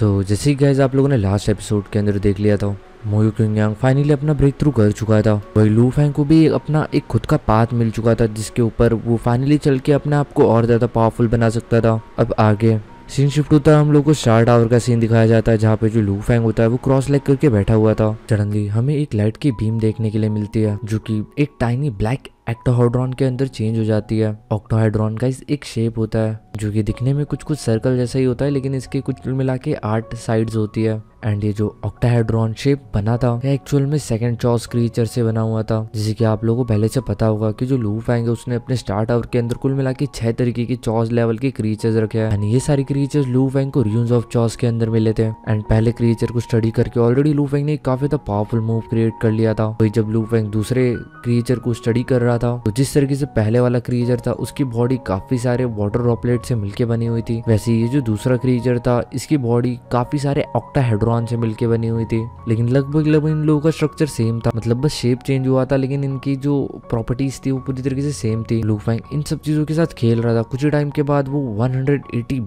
सो so, जैसे ही guys आप लोगों ने लास्ट एपिसोड के अंदर देख लिया था मोयू क्यूंग फाइनली अपना ब्रेक थ्रू कर चुका था वही लू फैंग को भी अपना एक खुद का पाथ मिल चुका था जिसके ऊपर वो फाइनली चल के अपने आप को और ज़्यादा पावरफुल बना सकता था अब आगे सीन शिफ्ट होता है हम लोग को स्टार टावर का सीन दिखाया जाता है जहाँ पे जो लू फैंग होता है वो क्रॉस लेग करके बैठा हुआ था सडनली हमें एक लाइट की भीम देखने के लिए मिलती है जो की एक टाइनी ब्लैक एक्टोहाइड्रॉन के अंदर चेंज हो जाती है ऑक्टोहाइड्रॉन का एक शेप होता है जो कि दिखने में कुछ कुछ सर्कल जैसा ही होता है लेकिन इसके कुछ मिला के आठ साइड होती है एंड ये जो ऑक्टाहाइड्रॉन शेप बना था एक्चुअल में सेकंड चॉस क्रिएचर से बना हुआ था जिसे कि आप लोगों को पहले से पता होगा कि जो लू फैंग है उसने अपने स्टार्ट आवर के अंदर कुल मिला के छह तरीके के चॉस लेवल के क्रिएचर्स रखे हैं एंड ये सारी क्रिएचर्स लू फैंग को रियूज ऑफ चॉस के अंदर मिले थे एंड पहले क्रिएचर को स्टडी करके ऑलरेडी लू फैंग ने काफी पावरफुल मूव क्रिएट कर लिया था वही जब लू फैंग दूसरे क्रिएचर को स्टडी कर रहा था तो जिस तरीके से पहले वाला क्रिएचर था उसकी बॉडी काफी सारे वाटर रॉपलेट कार्बोहाइड्रेट से मिलके बनी हुई थी वैसे ये जो दूसरा क्रीचर था इसकी बॉडी काफी सारे ऑक्टाहेड्रॉन से मिलके बनी हुई थी लेकिन लगभग लगभग इन लोगों का स्ट्रक्चर सेम था मतलब बस शेप चेंज हुआ था लेकिन इनकी जो प्रॉपर्टीज थी वो पूरी तरीके से सेम थी लूफैंग इन सब चीजों के साथ खेल रहा था कुछ ही टाइम के बाद वो वन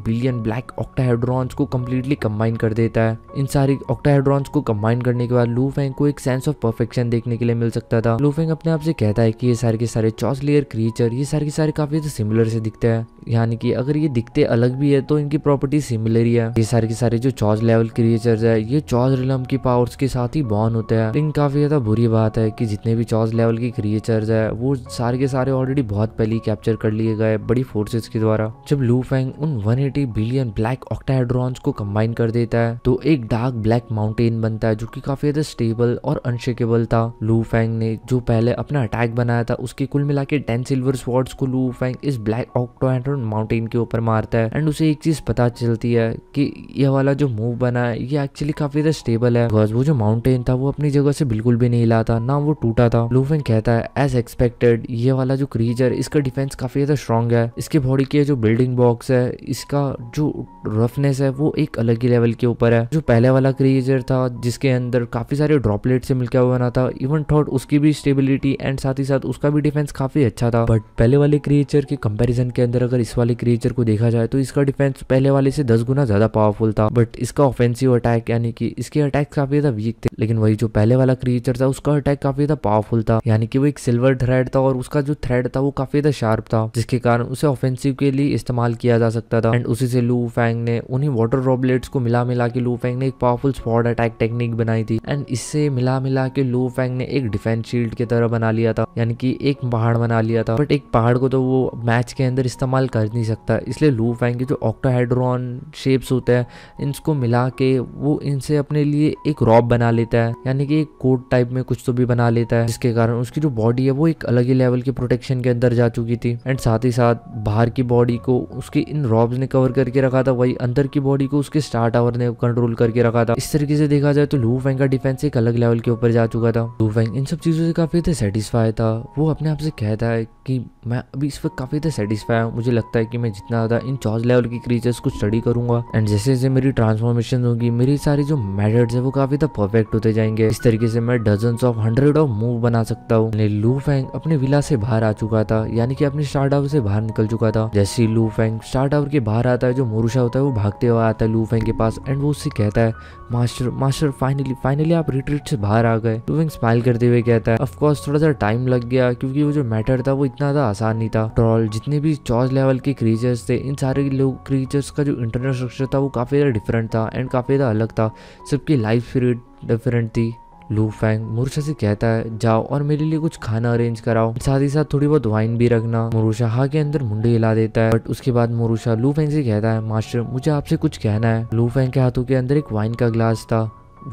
बिलियन ब्लैक ऑक्टाहेड्रॉन्स को कम्प्लीटली कम्बाइन कर देता है इन सारी ऑक्टाहेड्रॉन्स को कम्बाइन करने के बाद लूफेंग को एक सेंस ऑफ परफेक्शन देखने के लिए मिल सकता था लूफेंग अपने आप से कहता है कि ये सारे के सारे चौस लेयर क्रीचर ये सारे के सारे काफी सिमिलर से दिखते हैं यानी कि अगर ये दिखते अलग भी है तो इनकी प्रॉपर्टी सिमिलर ही है ये सारे के सारे जो चौज लेवल क्रिएचर्स है ये चौज रिलम की पावर्स के साथ ही बॉर्न होते हैं लेकिन काफी ज्यादा बुरी बात है कि जितने भी चौज लेवल की क्रिएचर्स है वो सारे के सारे ऑलरेडी बहुत पहले कैप्चर कर लिए गए बड़ी फोर्सेज के द्वारा जब लू फैंग उन वन बिलियन ब्लैक ऑक्टाइड्रॉन्स को कम्बाइन कर देता है तो एक डार्क ब्लैक माउंटेन बनता है जो की काफी ज्यादा स्टेबल और अनशेकेबल था लू फैंग ने जो पहले अपना अटैक बनाया था उसके कुल मिला के टेन सिल्वर स्वॉर्ड्स को लू फैंग इस ब्लैक ऑक्टाहेड्रॉन आयरन माउंटेन के ऊपर मारता है एंड उसे एक चीज पता चलती है कि यह वाला जो मूव बना है ये एक्चुअली काफी ज्यादा स्टेबल है बिकॉज वो जो माउंटेन था वो अपनी जगह से बिल्कुल भी नहीं हिला था ना वो टूटा था लूफेन कहता है एज एक्सपेक्टेड ये वाला जो क्रीजर इसका डिफेंस काफी ज्यादा स्ट्रॉन्ग है इसके बॉडी की जो बिल्डिंग बॉक्स है इसका जो रफनेस है वो एक अलग ही लेवल के ऊपर है जो पहले वाला क्रीजर था जिसके अंदर काफी सारे ड्रॉपलेट से मिलकर बना था इवन थॉट उसकी भी स्टेबिलिटी एंड साथ ही साथ उसका भी डिफेंस काफी अच्छा था बट पहले वाले क्रिएचर के कंपैरिजन के अंदर अगर इस वाले क्रिएचर को देखा जाए तो इसका डिफेंस पहले वाले से दस गुना ज्यादा पावरफुल था बट इसका ऑफेंसिव अटैक यानी कि इसके अटैक काफी ज्यादा वीक थे लेकिन वही जो पहले वाला क्रिएचर था उसका अटैक काफी ज्यादा पावरफुल था यानी कि वो एक सिल्वर थ्रेड था और उसका जो थ्रेड था वो काफी ज्यादा शार्प था जिसके कारण उसे ऑफेंसिव के लिए इस्तेमाल किया जा सकता था एंड उसी से लू फैंग ने उन्हीं वाटर रॉबलेट्स को मिला मिला के लू फैंग ने एक पावरफुल स्पॉट अटैक टेक्निक बनाई थी एंड इससे मिला मिला के लू फैंग ने एक डिफेंस शील्ड की तरह बना लिया था यानी कि एक पहाड़ बना लिया था बट एक पहाड़ को तो वो मैच के अंदर इस्तेमाल कर नहीं सकता इसलिए लूप के जो ऑक्टोहाइड्रॉन शेप्स होते हैं इनको मिला के वो इनसे अपने लिए एक रॉब बना लेता है यानी कि एक कोट टाइप में कुछ तो भी बना लेता है जिसके कारण उसकी जो बॉडी है वो एक अलग ही लेवल के प्रोटेक्शन के अंदर जा चुकी थी एंड साथ ही साथ बाहर की बॉडी को उसके इन रॉब्स ने कवर करके रखा था वही अंदर की बॉडी को उसके स्टार टावर ने कंट्रोल करके रखा था इस तरीके से देखा जाए तो लू फैंग का डिफेंस एक अलग लेवल के ऊपर जा चुका था लू फैंग इन सब चीज़ों से काफ़ी सेटिस्फाई था वो अपने आप से कहता है कि मैं अभी इस वक्त काफ़ी सेटिस्फाई हूँ मुझे लगता है कि मैं जितना ज़्यादा इन चौज लेवल की क्रीचर्स को स्टडी करूंगा एंड जैसे जैसे मेरी ट्रांसफॉर्मेशन होगी मेरी सारी जो मेडर्स है वो काफ़ी ज़्यादा परफेक्ट होते जाएंगे इस तरीके से मैं dozen of hundred of move बना सकता हूँ लू फैंग अपने विला से बाहर आ चुका था यानी कि अपने स्टार्ट टावर से बाहर निकल चुका था जैसे ही लू फैंग स्टार्ट टावर के बाहर आता है जो मोरूशा होता है वो भागते हुए आता है लू फैंग के पास एंड वो उससे कहता है मास्टर मास्टर फाइनली फाइनली आप रिट्रीट से बाहर आ गए लू फैंग स्माइल करते हुए कहता है ऑफ कोर्स थोड़ा सा टाइम लग गया क्योंकि वो जो मैटर था वो इतना ज्यादा आसान नहीं था ट्रॉल जितने भी चौज लेवल लेवल के क्रीचर्स थे इन सारे लोग क्रीचर्स का जो इंटरनल स्ट्रक्चर था वो काफ़ी ज़्यादा डिफरेंट था एंड काफ़ी ज़्यादा अलग था सबकी लाइफ पीरियड डिफरेंट थी लू फैंग मुरुषा से कहता है जाओ और मेरे लिए कुछ खाना अरेंज कराओ साथ ही साथ थोड़ी बहुत वाइन भी रखना मुरुषा हा के अंदर मुंडे हिला देता है बट उसके बाद मुरुषा लू फैंग से कहता है मास्टर मुझे आपसे कुछ कहना है लू फैंग के हाथों के अंदर एक वाइन का ग्लास था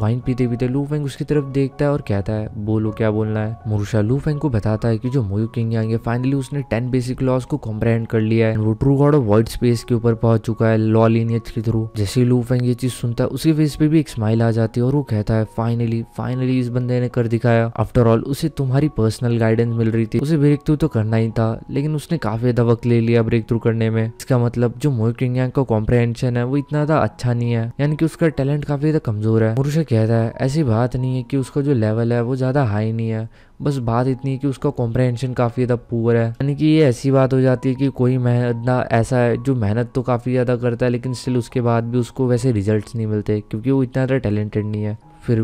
वाइन पीते पीते लू फेंग उसकी तरफ देखता है और कहता है बोलो क्या बोलना है मुरुषा लू फेंग को बताता है कि जो मोयू किंग आएंगे फाइनली उसने टेन बेसिक लॉस को कॉम्प्रहेंड कर लिया है वो true god of white space के ऊपर पहुंच चुका है लॉ लीनियज के थ्रू जैसे लू फेंग ये चीज सुनता है उसके फेस पे भी एक स्माइल आ जाती है और वो कहता है फाइनली फाइनली इस बंदे ने कर दिखाया आफ्टर ऑल उसे तुम्हारी पर्सनल गाइडेंस मिल रही थी उसे ब्रेक थ्रू तो करना ही था लेकिन उसने काफी ज्यादा वक्त ले लिया ब्रेक थ्रू करने में इसका मतलब जो मोयू किंग यांग का कॉम्प्रहेंशन है वो इतना ज्यादा अच्छा नहीं है यानी कि उसका टैलेंट काफी ज्यादा कमजोर है मुरुषा કેદા એસી વાત નહી કે ઉસકો જો લેવલ હે વો જ્યાદા હાઈ નહી હે બસ વાત ઇતની કે ઉસકો કોમ્પ્રિહેન્શન કાફી જ્યાદા પુઅર હે મતલબ કે એસી વાત હો જાતી હે કે કોઈ મહેનત આસા જો મહેનત તો કાફી જ્યાદા કરતા હે લેકિન સ્ટીલ ઉસકે બાદ ભી ઉસકો વેસે રિઝલ્ટ નહી મિલતે ક્યોકી વો ઇતના જ્યાદા ટેલેન્ટેડ નહી હે फिर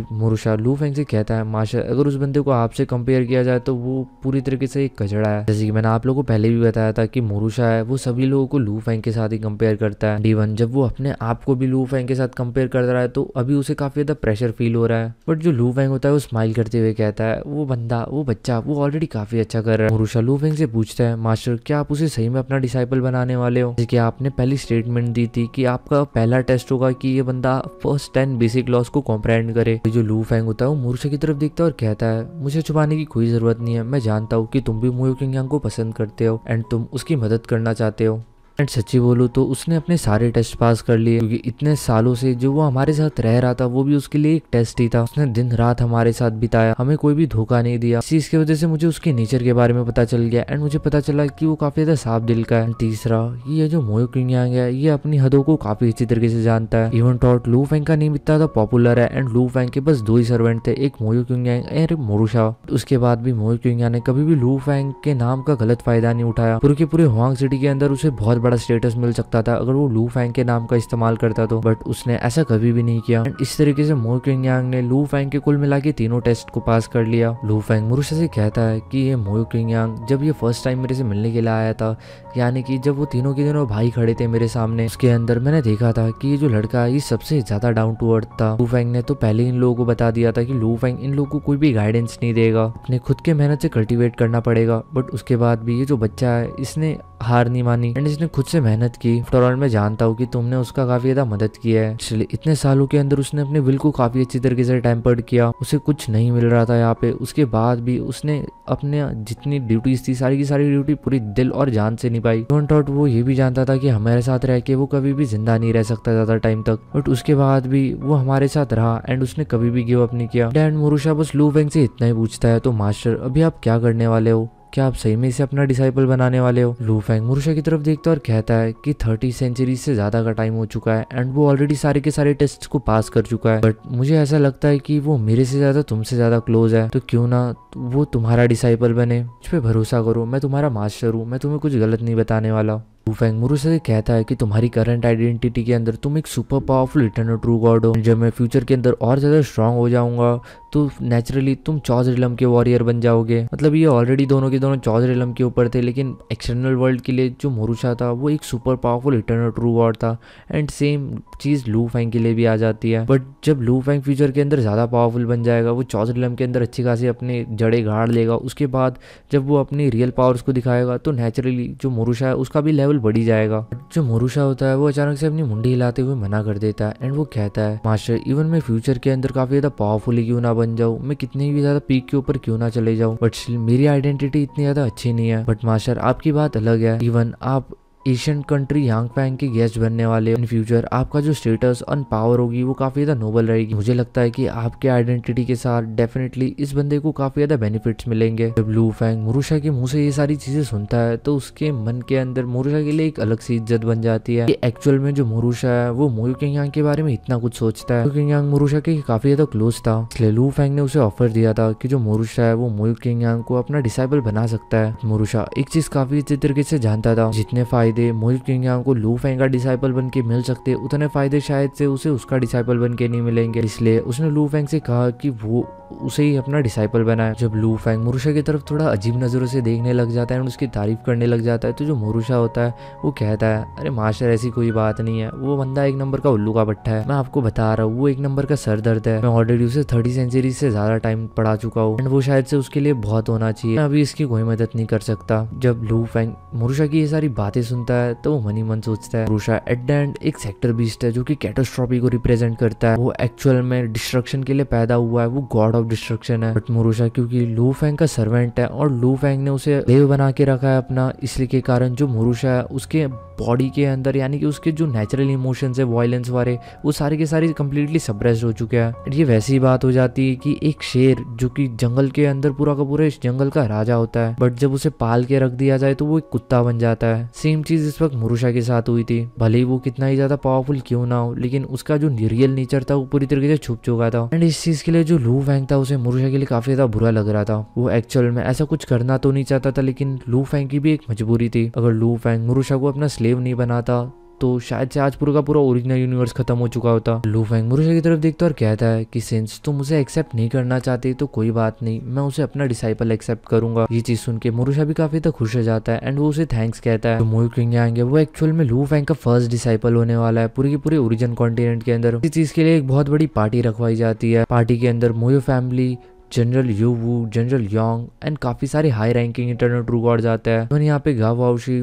लू फेंग से कहता है माशा अगर उस बंदे को आपसे कंपेयर किया जाए तो वो पूरी तरीके से एक कचड़ा है जैसे कि मैंने आप लोगों को पहले भी बताया था कि मुरुशा है वो सभी लोगों को लू फेंग के साथ ही कंपेयर करता है डीवन जब वो अपने आप को भी लू फेंग के साथ कंपेयर कर रहा है तो अभी उसे काफी ज्यादा प्रेशर फील हो रहा है बट जो लू फेंग होता है वो स्माइल करते हुए कहता है वो बंदा वो बच्चा वो ऑलरेडी काफी अच्छा कर रहा है मोरूशा लू फेंग से पूछता है मास्टर क्या आप उसे सही में अपना डिसाइपल बनाने वाले हो जैसे आपने पहली स्टेटमेंट दी थी कि आपका पहला टेस्ट होगा कि ये बंदा फर्स्ट टेन बेसिक लॉस को कॉम्प्रेंड कर करे जो लू फैंग होता है वो मूर्छा की तरफ देखता है और कहता है मुझे छुपाने की कोई जरूरत नहीं है मैं जानता हूँ की तुम भी मुयो किंग को पसंद करते हो एंड तुम उसकी मदद करना चाहते हो एंड सच्ची बोलूँ तो उसने अपने सारे टेस्ट पास कर लिए क्योंकि इतने सालों से जो वो हमारे साथ रह रहा था वो भी उसके लिए एक टेस्ट ही था उसने दिन रात हमारे साथ बिताया हमें कोई भी धोखा नहीं दिया चीज की वजह से मुझे उसके नेचर के बारे में पता चल गया एंड मुझे पता चला कि वो काफी ज्यादा साफ दिल का है तीसरा ये जो मोयो किंग यहाँ ये अपनी हदों को काफी अच्छी तरीके से जानता है इवन टॉट लू फैंग का नेम इतना ज्यादा पॉपुलर है एंड लू फैंग के बस दो ही सर्वेंट थे एक मोयो किंग और मोरूशा उसके बाद भी मोयो किंग ने कभी भी लू फैंग के नाम का गलत फायदा नहीं उठाया पूरे के पूरे हुआंग सिटी के अंदर उसे बहुत बड़ा स्टेटस मिल सकता था अगर वो लू फैंग के नाम का इस्तेमाल करता तो बट उसने ऐसा कभी भी नहीं किया इस तरीके से मो क्यूंग यांग ने लू फैंग के कुल मिला के तीनों टेस्ट को पास कर लिया लू फैंग मुरुशा से कहता है कि ये मो क्यूंग यांग जब ये फर्स्ट टाइम मेरे से मिलने के लिए आया था यानी कि जब वो तीनों के तीनों भाई खड़े थे मेरे सामने उसके अंदर मैंने देखा था कि ये जो लड़का है ये सबसे ज्यादा डाउन टू अर्थ था लू फैंग ने तो पहले इन लोगों को बता दिया था कि लू फैंग इन लोगों को कोई भी गाइडेंस नहीं देगा अपने खुद के मेहनत से कल्टीवेट करना पड़ेगा बट उसके बाद भी ये जो बच्चा है इसने हार नहीं मानी एंड इसने खुद से मेहनत की आफ्टर मैं जानता हूँ कि तुमने उसका काफी ज्यादा मदद की है इसलिए इतने सालों के अंदर उसने अपने विल को काफी अच्छी तरीके से टेम्पर्ड किया उसे कुछ नहीं मिल रहा था यहाँ पे उसके बाद भी उसने अपने जितनी ड्यूटीज थी सारी की सारी ड्यूटी पूरी दिल और जान से निभाई डोंट आउट वो ये भी जानता था कि हमारे साथ रह के वो कभी भी जिंदा नहीं रह सकता ज्यादा टाइम तक बट उसके बाद भी वो हमारे साथ रहा एंड उसने कभी भी गिव अप नहीं किया डैंड मोरूशा बस लू बैंक से इतना ही पूछता है तो मास्टर अभी आप क्या करने वाले हो क्या आप सही में इसे अपना डिसाइपल बनाने वाले हो लू फैंग मुरुशा की तरफ देखता है और कहता है कि थर्टी सेंचुरी से ज्यादा का टाइम हो चुका है एंड वो ऑलरेडी सारे के सारे टेस्ट को पास कर चुका है बट मुझे ऐसा लगता है कि वो मेरे से ज्यादा तुमसे ज्यादा क्लोज है तो क्यों ना वो तुम्हारा डिसाइपल बने मुझ पर भरोसा करो मैं तुम्हारा मास्टर हूँ मैं तुम्हें कुछ गलत नहीं बताने वाला फैंग मुरु से कहता है कि तुम्हारी करंट आइडेंटिटी के अंदर तुम एक super powerful eternal true god हो जब मैं फ्यूचर के अंदर और ज़्यादा स्ट्रांग हो जाऊंगा तो नेचुरली तुम रिलम के वॉरियर बन जाओगे मतलब ये ऑलरेडी दोनों के दोनों रिलम के ऊपर थे लेकिन एक्सटर्नल वर्ल्ड के लिए जो मोरूशा था वो एक super powerful eternal true war था एंड सेम चीज़ लू फैंग के लिए भी आ जाती है बट जब लू फैंग फ्यूचर के अंदर ज़्यादा पावरफुल बन जाएगा वो चौज रिलम के अंदर अच्छी खासी अपने जड़े गाड़ लेगा उसके बाद जब वो अपनी रियल पावर्स को दिखाएगा तो नेचुरली जो मोरूशा है उसका भी लेवल बढ़ी जाएगा जो मोरूशा होता है वो अचानक से अपनी मुंडी हिलाते हुए मना कर देता है एंड वो कहता है मास्टर इवन मैं फ्यूचर के अंदर काफ़ी ज़्यादा पावरफुल क्यों ना बन जाऊँ मैं कितनी भी ज्यादा पीक के ऊपर क्यों ना चले जाऊँ बट स्टिल मेरी आइडेंटिटी इतनी ज्यादा अच्छी नहीं है बट मास्टर आपकी बात अलग है इवन आप एशियन कंट्री यांग पैंग के गेस्ट बनने वाले इन फ्यूचर आपका जो स्टेटस और पावर होगी वो काफी ज्यादा नोबल रहेगी मुझे लगता है कि आपके आइडेंटिटी के साथ डेफिनेटली इस बंदे को काफी ज्यादा बेनिफिट्स मिलेंगे जब लू फैंग मुरुषा के मुंह से ये सारी चीजें सुनता है तो उसके मन के अंदर मुरुषा के लिए एक अलग सी इज्जत बन जाती है एक्चुअल में जो मुरुषा है वो मोयू यांग के बारे में इतना कुछ सोचता है किंग यांग मुरुषा के काफी ज्यादा क्लोज था इसलिए लू फैंग ने उसे ऑफर दिया था कि जो मुरुषा है वो मोयू यांग को अपना डिसाइबल बना सकता है मुरुषा एक चीज काफी अच्छे तरीके से जानता था जितने फायदे फ़ायदे मोहित किंगयांग को लू फेंग का डिसाइपल बन के मिल सकते उतने फ़ायदे शायद से उसे उसका डिसाइपल बन के नहीं मिलेंगे इसलिए उसने लू फेंग से कहा कि वो उसे ही अपना डिसाइपल बनाए जब लू फैंग मोरूशा की तरफ थोड़ा अजीब नज़रों से देखने लग जाता है और उसकी तारीफ करने लग जाता है तो जो मोरूशा होता है वो कहता है अरे मास्टर ऐसी कोई बात नहीं है वो बंदा एक नंबर का उल्लू का बट्टा है मैं आपको बता रहा हूँ वो एक नंबर का सर दर्द है मैं ऑलरेडी उसे थर्टी सेंचुरी से ज़्यादा टाइम पढ़ा चुका हूँ एंड वो शायद से उसके लिए बहुत होना चाहिए मैं अभी इसकी कोई मदद नहीं कर सकता जब लू फैंग मोरूशा की ये सारी बातें सुनते सुनता है तो वो मनी मन सोचता है रूशा एट द एंड एक सेक्टर बीस्ट है जो कि कैटोस्ट्रॉपी को रिप्रेजेंट करता है वो एक्चुअल में डिस्ट्रक्शन के लिए पैदा हुआ है वो गॉड ऑफ डिस्ट्रक्शन है बट मोरूशा क्योंकि लू फैंग का सर्वेंट है और लू फैंग ने उसे देव बना के रखा है अपना इसलिए के कारण जो मोरूशा है उसके बॉडी के अंदर यानी कि उसके जो नेचुरल इमोशन है वॉयलेंस वाले वो सारे के सारे कम्प्लीटली सप्रेस हो चुके हैं ये वैसी बात हो जाती है कि एक शेर जो कि जंगल के अंदर पूरा का पूरा इस जंगल का राजा होता है बट जब उसे पाल के रख दिया जाए तो वो एक कुत्ता बन जाता है सेम चीज़ इस वक्त मुरुषा के साथ हुई थी भले ही वो कितना ही ज़्यादा पावरफुल क्यों ना हो लेकिन उसका जो रियल नेचर था वो पूरी तरीके से छुप चुका था एंड इस चीज़ के लिए जो लू फैंग था उसे मुरुषा के लिए काफ़ी ज़्यादा बुरा लग रहा था वो एक्चुअल में ऐसा कुछ करना तो नहीं चाहता था लेकिन लू फैंग की भी एक मजबूरी थी अगर लू फैंग मुरुषा को अपना स्लेव नहीं बनाता तो शायद से आज पूरा का पूरा ओरिजिनल यूनिवर्स खत्म हो चुका होता लू फैंग मुरुशा की तरफ देखता और कहता है कि सेंस तो मुझे एक्सेप्ट नहीं करना चाहती तो कोई बात नहीं मैं उसे अपना डिसाइपल एक्सेप्ट करूंगा ये चीज सुन के मुरुशा भी काफी तक तो खुश हो जाता है एंड वो उसे थैंक्स कहता है तो किंग आएंगे वो एक्चुअल में लू फैंग का फर्स्ट डिसाइपल होने वाला है पूरी की पूरे ओरिजिन कॉन्टिनेंट के अंदर इस चीज के लिए एक बहुत बड़ी पार्टी रखवाई जाती है पार्टी के अंदर मोयो फैमिली जनरल योवू जनरल योंग एंड काफी सारे high ranking internal true gods आते हैं उन्हें यहाँ पे गावाउशी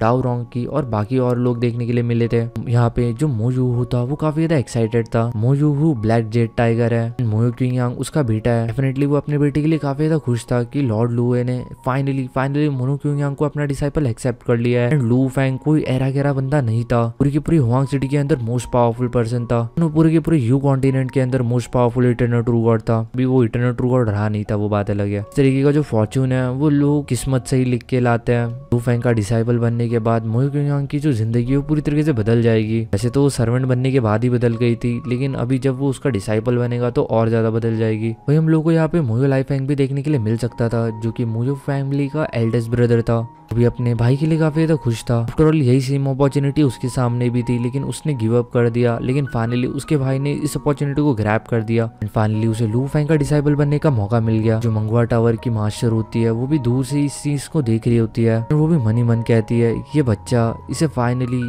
डाउ रोंग की और बाकी और लोग देखने के लिए मिले थे यहाँ पे जो मोजूहू था वो काफी ज्यादा एक्साइटेड था मोजूहू ब्लैक जेट टाइगर है क्यू यांग उसका बेटा है डेफिनेटली वो अपने बेटे के लिए काफी ज्यादा खुश था की लॉर्ड लुए ने फाइनली फाइनली मोनो यांग को अपना डिसाइपल एक्सेप्ट कर लिया है एंड लू फैंग कोई एरा गेरा बंदा नहीं था पूरी की पूरी हुआ सिटी के अंदर मोस्ट पावरफुल पर्सन था पूरे के पूरे यू कॉन्टिनेंट के अंदर मोस्ट पावरफुल इंटरनेट ट्रू था अभी वो एंटरप्रेन्योर ट्रू को रहा नहीं था वो बात अलग है इस तरीके का जो फॉर्चून है वो लोग किस्मत से ही लिख के लाते हैं लू फैंग का डिसाइबल बनने के बाद मोहित की जो जिंदगी है पूरी तरीके से बदल जाएगी वैसे तो वो सर्वेंट बनने के बाद ही बदल गई थी लेकिन अभी जब वो उसका डिसाइबल बनेगा तो और ज्यादा बदल जाएगी वही हम लोग को यहाँ पे मोयो लाइफ फैंग भी देखने के लिए मिल सकता था जो की मोयो फैमिली का एल्डेस्ट ब्रदर था अभी अपने भाई के लिए काफी ज्यादा खुश था आफ्टर ऑल यही सेम अपॉर्चुनिटी उसके सामने भी थी लेकिन उसने गिव अप कर दिया लेकिन फाइनली उसके भाई ने इस अपॉर्चुनिटी को ग्रैप कर दिया एंड फाइनली उसे लू फैंग का डिसाइबल बनने का मौका मिल गया जो मंगवा टावर की मास्टर होती है वो भी दूर से इस चीज को देख रही होती है वो भी मनी मन कहती है ये बच्चा इसे फाइनली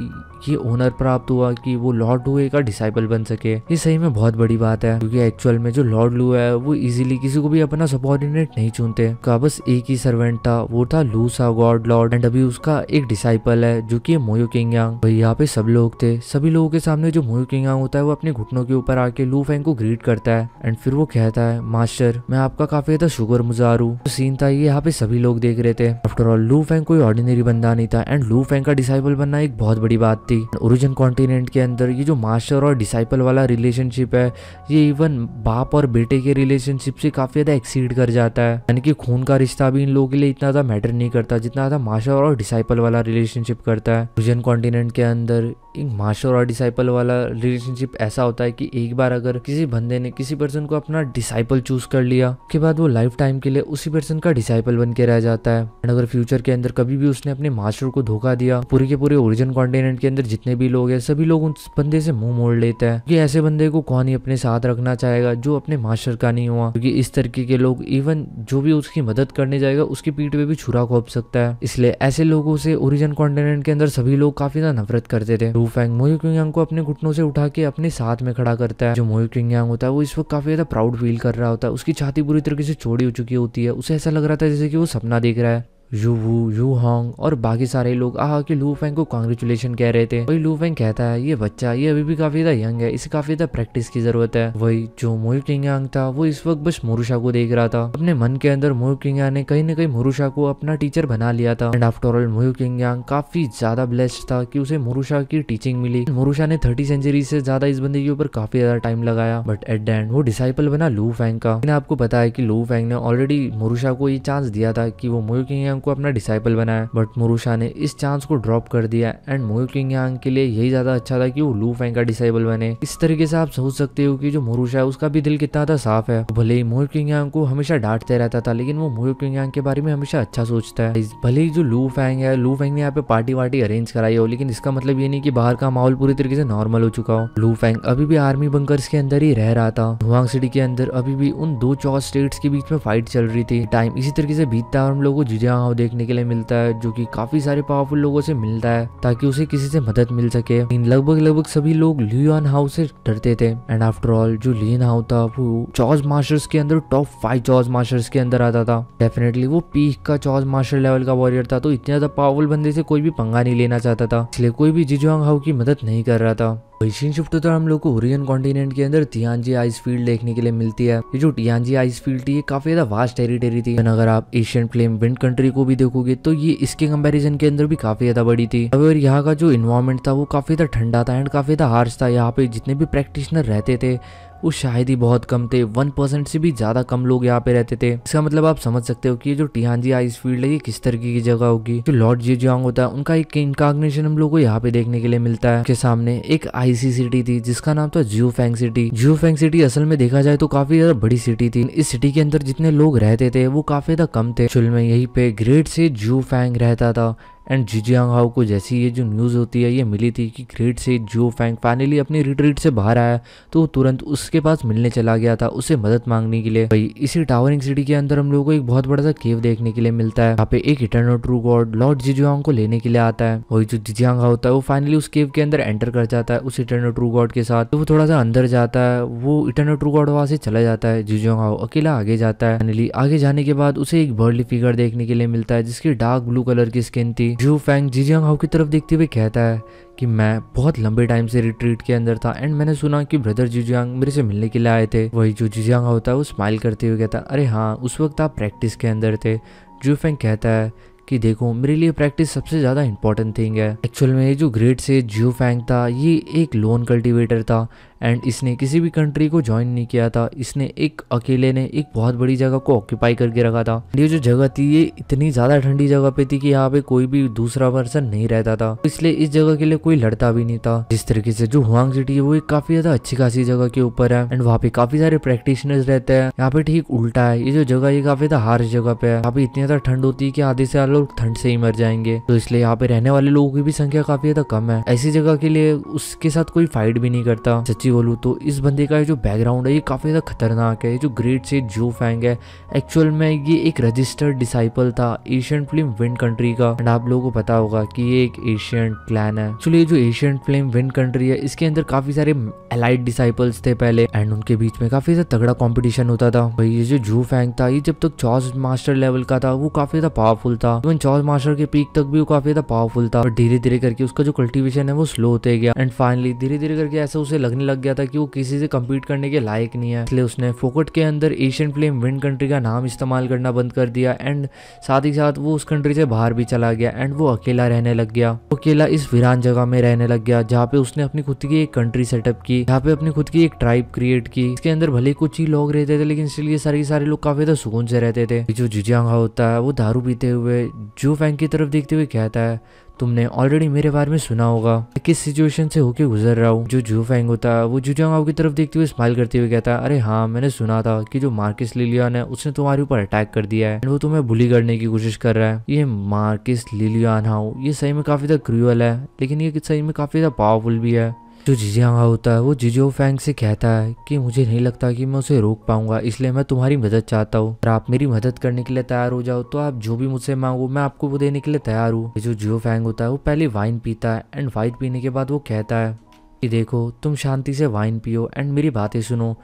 ये ओनर प्राप्त हुआ कि वो लॉर्ड लुए का डिसाइबल बन सके ये सही में बहुत बड़ी बात है क्योंकि एक्चुअल में जो लॉर्ड लू है वो इजीली किसी को भी अपना सबॉर्डिनेट नहीं चुनते का बस एक ही सर्वेंट था वो था लू गॉड लॉर्ड एंड अभी उसका एक डिसाइपल है जो कि मोयो किंगयांग यहाँ पे सब लोग थे सभी लोगों के सामने जो मोयो किंगयांग होता है वो अपने घुटनों के ऊपर आके लू फैंग को ग्रीट करता है एंड फिर वो कहता है मास्टर मैं आपका काफी ज्यादा शुगर मुजार हूँ तो सीन था ये यहाँ पे सभी लोग देख रहे थे आफ्टर ऑल लू फैंग कोई ऑर्डिनरी बंदा नहीं था एंड लू फैंग का डिसाइपल बनना एक बहुत बड़ी बात थी ओरिजिन कॉन्टिनेंट के अंदर ये जो मास्टर और डिसाइपल वाला रिलेशनशिप है ये इवन बाप और बेटे के रिलेशनशिप से काफी ज्यादा एक्सीड कर जाता है यानी कि खून का रिश्ता भी इन लोगों के लिए इतना ज्यादा मैटर नहीं करता जितना मार्शल और डिसाइपल वाला रिलेशनशिप करता है फ्यूजन कॉन्टिनेंट के अंदर कि मास्टर और डिसाइपल वाला रिलेशनशिप ऐसा होता है कि एक बार अगर किसी बंदे ने किसी पर्सन को अपना डिसाइपल चूज कर लिया के बाद वो लाइफ टाइम के लिए उसी पर्सन का डिसाइपल बन के रह जाता है एंड अगर फ्यूचर के अंदर कभी भी उसने अपने मास्टर को धोखा दिया पूरे के पूरे ओरिजिन कॉन्टिनेंट के अंदर जितने भी लोग हैं सभी लोग उस बंदे से मुंह मोड़ लेते हैं क्योंकि ऐसे बंदे को कौन ही अपने साथ रखना चाहेगा जो अपने मास्टर का नहीं हुआ क्योंकि इस तरीके के लोग इवन जो भी उसकी मदद करने जाएगा उसकी पीठ पे भी छुरा खोप सकता है इसलिए ऐसे लोगों से ओरिजिन कॉन्टिनेंट के अंदर सभी लोग काफी ज्यादा नफरत करते थे फैंग मोयू क्यूंयांग को अपने घुटनों से उठा के अपने साथ में खड़ा करता है जो मोयू क्यूंयांग होता है वो इस वक्त काफी ज्यादा प्राउड फील कर रहा होता है उसकी छाती पूरी तरीके से चोड़ी हो चुकी होती है उसे ऐसा लग रहा था जैसे कि वो सपना देख रहा है यू वू यू हॉन्ग और बाकी सारे लोग आ कि लू फैंग को कॉन्ग्रेचुलेशन कह रहे थे वही लू फैंग कहता है ये बच्चा ये अभी भी काफी ज्यादा यंग है इसे काफी ज्यादा प्रैक्टिस की जरूरत है वही जो किंग यांग था वो इस वक्त बस मोरूशा को देख रहा था अपने मन के अंदर मोहिब किंगांग ने कहीं ना कहीं मोरूशा को अपना टीचर बना लिया था and after all King Yang काफी ज्यादा ब्लेस्ड था की उसे मोरूशा की टीचिंग मिली मोरूशा ने थर्टी सेंचुरी से ज्यादा इस बंदे के ऊपर काफी ज्यादा टाइम लगाया बट एट द एंड वो डिसाइपल बना लू फैंग का आपको पता है की लू फैंग ने ऑलरेडी मोरूशा को ये चांस दिया था कि वो किंग किंगांग यांग को अपना डिसाइपल बनाया बट मुरुशा ने इस चांस को ड्रॉप कर दिया एंड मोयो किंग यांग के लिए यही ज्यादा अच्छा था कि वो लू फैंग का डिसाइबल बने इस तरीके से आप सोच सकते हो कि जो मुरुशा है उसका भी दिल कितना था साफ है भले ही मोयो किंग यांग को हमेशा डांटते रहता था लेकिन वो मोयो किंग यांग के बारे में हमेशा अच्छा सोचता है भले ही जो लू फैंग है लू फैंग ने यहाँ पे पार्टी वार्टी अरेंज कराई हो लेकिन इसका मतलब ये नहीं की बाहर का माहौल पूरी तरीके से नॉर्मल हो चुका हो लू फैंग अभी भी आर्मी बंकर के अंदर ही रह रहा था हुआंग सिटी के अंदर अभी भी उन दो चौ स्टेट्स के बीच में फाइट चल रही थी टाइम इसी तरीके से बीतता और हम लोग को जिजिया तनाव देखने के लिए मिलता है जो कि काफी सारे पावरफुल लोगों से मिलता है ताकि उसे किसी से मदद मिल सके इन लगभग लगभग सभी लोग लियोन हाउ से डरते थे एंड आफ्टर ऑल जो लियन हाउ था वो चॉज मास्टर्स के अंदर टॉप फाइव चॉज मास्टर्स के अंदर आता था डेफिनेटली वो पीक का चॉज मास्टर लेवल का वॉरियर था तो इतना ज्यादा पावरफुल बंदे से कोई भी पंगा नहीं लेना चाहता था इसलिए कोई भी जिजुआंग हाउ की मदद नहीं कर रहा था एशियन शिफ्ट तो हम लोग को ओरियन कॉन्टिनेंट के अंदर तियानजी आइस फील्ड देखने के लिए मिलती है ये जो टियांजी आइस फील्ड थी ये काफी ज्यादा वास्ट टेरिटरी थी अगर आप एशियन फ्लेम विंड कंट्री को भी देखोगे तो ये इसके कंपेरिजन के अंदर भी काफी ज्यादा बड़ी थी अगर यहाँ का जो इन्वायरमेंट था वो काफी ज्यादा ठंडा था एंड काफी ज्यादा हार्श था यहाँ पे जितने भी प्रैक्टिशनर रहते थे वो शायद ही बहुत कम थे वन परसेंट से भी ज़्यादा कम लोग यहाँ पे रहते थे इसका मतलब आप समझ सकते हो कि ये जो टिहानजी आइस फील्ड है ये किस तरीके की जगह होगी जो लॉर्ड जी जॉन्ग होता है उनका एक इंकाग्नेशन हम लोग को यहाँ पे देखने के लिए मिलता है के सामने एक आईसी सिटी थी जिसका नाम था जियो फैंग सिटी जियो फैंग सिटी असल में देखा जाए तो काफी ज्यादा बड़ी सिटी थी इस सिटी के अंदर जितने लोग रहते थे वो काफी ज्यादा कम थे चुल में यही पे ग्रेट से जियो फैंग रहता था एंड जिजियांग हाउ को जैसी ये जो न्यूज़ होती है ये मिली थी कि ग्रेट से जो फैंग फाइनली अपनी रिट्रीट से बाहर आया तो वो तुरंत उसके पास मिलने चला गया था उसे मदद मांगने के लिए भाई इसी टावरिंग सिटी के अंदर हम लोगों को एक बहुत बड़ा सा केव देखने के लिए मिलता है यहाँ पे एक इटर्नो ट्रू गॉड लॉर्ड जिजियांग को लेने के लिए आता है वही जो जिजियांग हाउ होता है वो फाइनली उस केव के अंदर एंटर कर जाता है उस इटर्नो ट्रू गॉड के साथ तो वो थोड़ा सा अंदर जाता है वो इटर्नो ट्रू गॉड वहाँ से चला जाता है जिजियांग हाउ अकेला आगे जाता है फाइनली आगे जाने के बाद उसे एक बर्डली फिगर देखने के लिए मिलता है जिसकी डार्क ब्लू कलर की स्किन थी जू फैंग जीजियांग हाउ की तरफ देखते हुए कहता है कि मैं बहुत लंबे टाइम से रिट्रीट के अंदर था एंड मैंने सुना कि ब्रदर जीजियांग मेरे से मिलने के लिए आए थे वही जो जीजियांग होता है वो स्माइल करते हुए कहता है अरे हाँ उस वक्त आप प्रैक्टिस के अंदर थे जू फैंग कहता है कि देखो मेरे लिए प्रैक्टिस सबसे ज़्यादा इंपॉर्टेंट थिंग है एक्चुअल में ये जो ग्रेट से जियो फैंग था ये एक लोन कल्टीवेटर था एंड इसने किसी भी कंट्री को ज्वाइन नहीं किया था इसने एक अकेले ने एक बहुत बड़ी जगह को ऑक्यूपाई करके रखा था ये जो जगह थी ये इतनी ज़्यादा ठंडी जगह पे थी कि यहाँ पे कोई भी दूसरा पर्सन नहीं रहता था इसलिए इस जगह के लिए कोई लड़ता भी नहीं था जिस तरीके से जो हुआंग सिटी है वो एक काफ़ी ज़्यादा अच्छी खासी जगह के ऊपर है एंड वहाँ पे काफ़ी सारे प्रैक्टिशनर्स रहते हैं यहाँ पे ठीक उल्टा है ये जो जगह ये काफ़ी ज़्यादा हार्श जगह पे है यहाँ पे इतनी ज़्यादा ठंड होती है की आधे से आधे लोग ठंड से ही मर जाएंगे तो इसलिए यहाँ पे रहने वाले लोगों की भी संख्या काफ़ी ज़्यादा कम है ऐसी जगह के लिए उसके साथ कोई फाइट भी नहीं करता सच्ची सच्ची बोलूँ तो इस बंदे का जो बैकग्राउंड है ये काफ़ी ज़्यादा खतरनाक है जो ग्रेट से जो फैंग है एक्चुअल में ये एक रजिस्टर्ड डिसाइपल था एशियन फिल्म विंड कंट्री का एंड आप लोगों को पता होगा कि ये एक एशियन क्लैन है एक्चुअली जो एशियन फिल्म विंड कंट्री है इसके अंदर काफ़ी सारे एलाइड डिसाइपल्स थे पहले एंड उनके बीच में काफ़ी ज़्यादा तगड़ा कॉम्पिटिशन होता था भाई ये जो जू फैंग था ये जब तक चौज मास्टर लेवल का था वो काफ़ी ज़्यादा पावरफुल था इवन चौज मास्टर के पीक तक भी वो काफ़ी ज़्यादा पावरफुल था और धीरे धीरे करके उसका जो कल्टिवेशन है वो स्लो होते गया एंड फाइनली धीरे धीरे करके ऐसा उसे लगने लग लग गया था कि वो किसी से कम्पीट करने के लायक नहीं है इसलिए उसने फोकट के अंदर एशियन फ्लेम विंड कंट्री का नाम इस्तेमाल करना बंद कर दिया एंड साथ ही साथ वो उस कंट्री से बाहर भी चला गया एंड वो अकेला रहने लग गया वो अकेला इस वीरान जगह में रहने लग गया जहाँ पे उसने अपनी खुद की एक कंट्री सेटअप की जहाँ पे अपनी खुद की एक ट्राइब क्रिएट की इसके अंदर भले कुछ ही लोग रहते थे लेकिन इसलिए सारे के सारे लोग काफी ज्यादा सुकून से रहते थे जो जिजांगा होता है वो दारू पीते हुए जो फैंक की तरफ देखते हुए कहता है तुमने ऑलरेडी मेरे बारे में सुना होगा किस सिचुएशन से होके गुजर रहा हूँ जो जू फैंग होता है वो जंग की तरफ देखते हुए स्माइल करते हुए कहता है अरे हाँ मैंने सुना था कि जो मार्किस लिलियन है उसने तुम्हारे ऊपर अटैक कर दिया है वो तुम्हें बुली करने की कोशिश कर रहा है ये मार्किस लिलियन हाउ ये सही में काफी ज्यादा क्रूअल है लेकिन ये सही में काफी ज्यादा पावरफुल भी है जो तो जिजियांगा होता है वो जिजियो फैंग से कहता है कि मुझे नहीं लगता कि मैं उसे रोक पाऊंगा इसलिए मैं तुम्हारी मदद चाहता हूँ अगर आप मेरी मदद करने के लिए तैयार हो जाओ तो आप जो भी मुझसे मांगो मैं आपको वो देने के लिए तैयार हूँ जो जियो फैंग होता है वो पहले वाइन पीता है एंड वाइन पीने के बाद वो कहता है कि देखो तुम शांति से वाइन पियो एंड मेरी बातें सुनो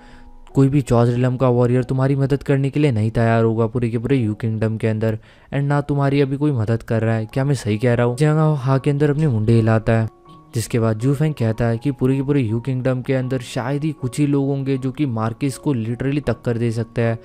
कोई भी रिलम का वॉरियर तुम्हारी मदद करने के लिए नहीं तैयार होगा पूरे के पूरे यू किंगडम के अंदर एंड ना तुम्हारी अभी कोई मदद कर रहा है क्या मैं सही कह रहा हूँ जहाँ हाँ के अंदर अपने मुंडे हिलाता है जिसके बाद जू फेंग कहता है कि पूरी की पूरी यू किंगडम के अंदर शायद ही कुछ ही लोग होंगे जो कि मार्किस को लिटरली टक्कर दे सकते हैं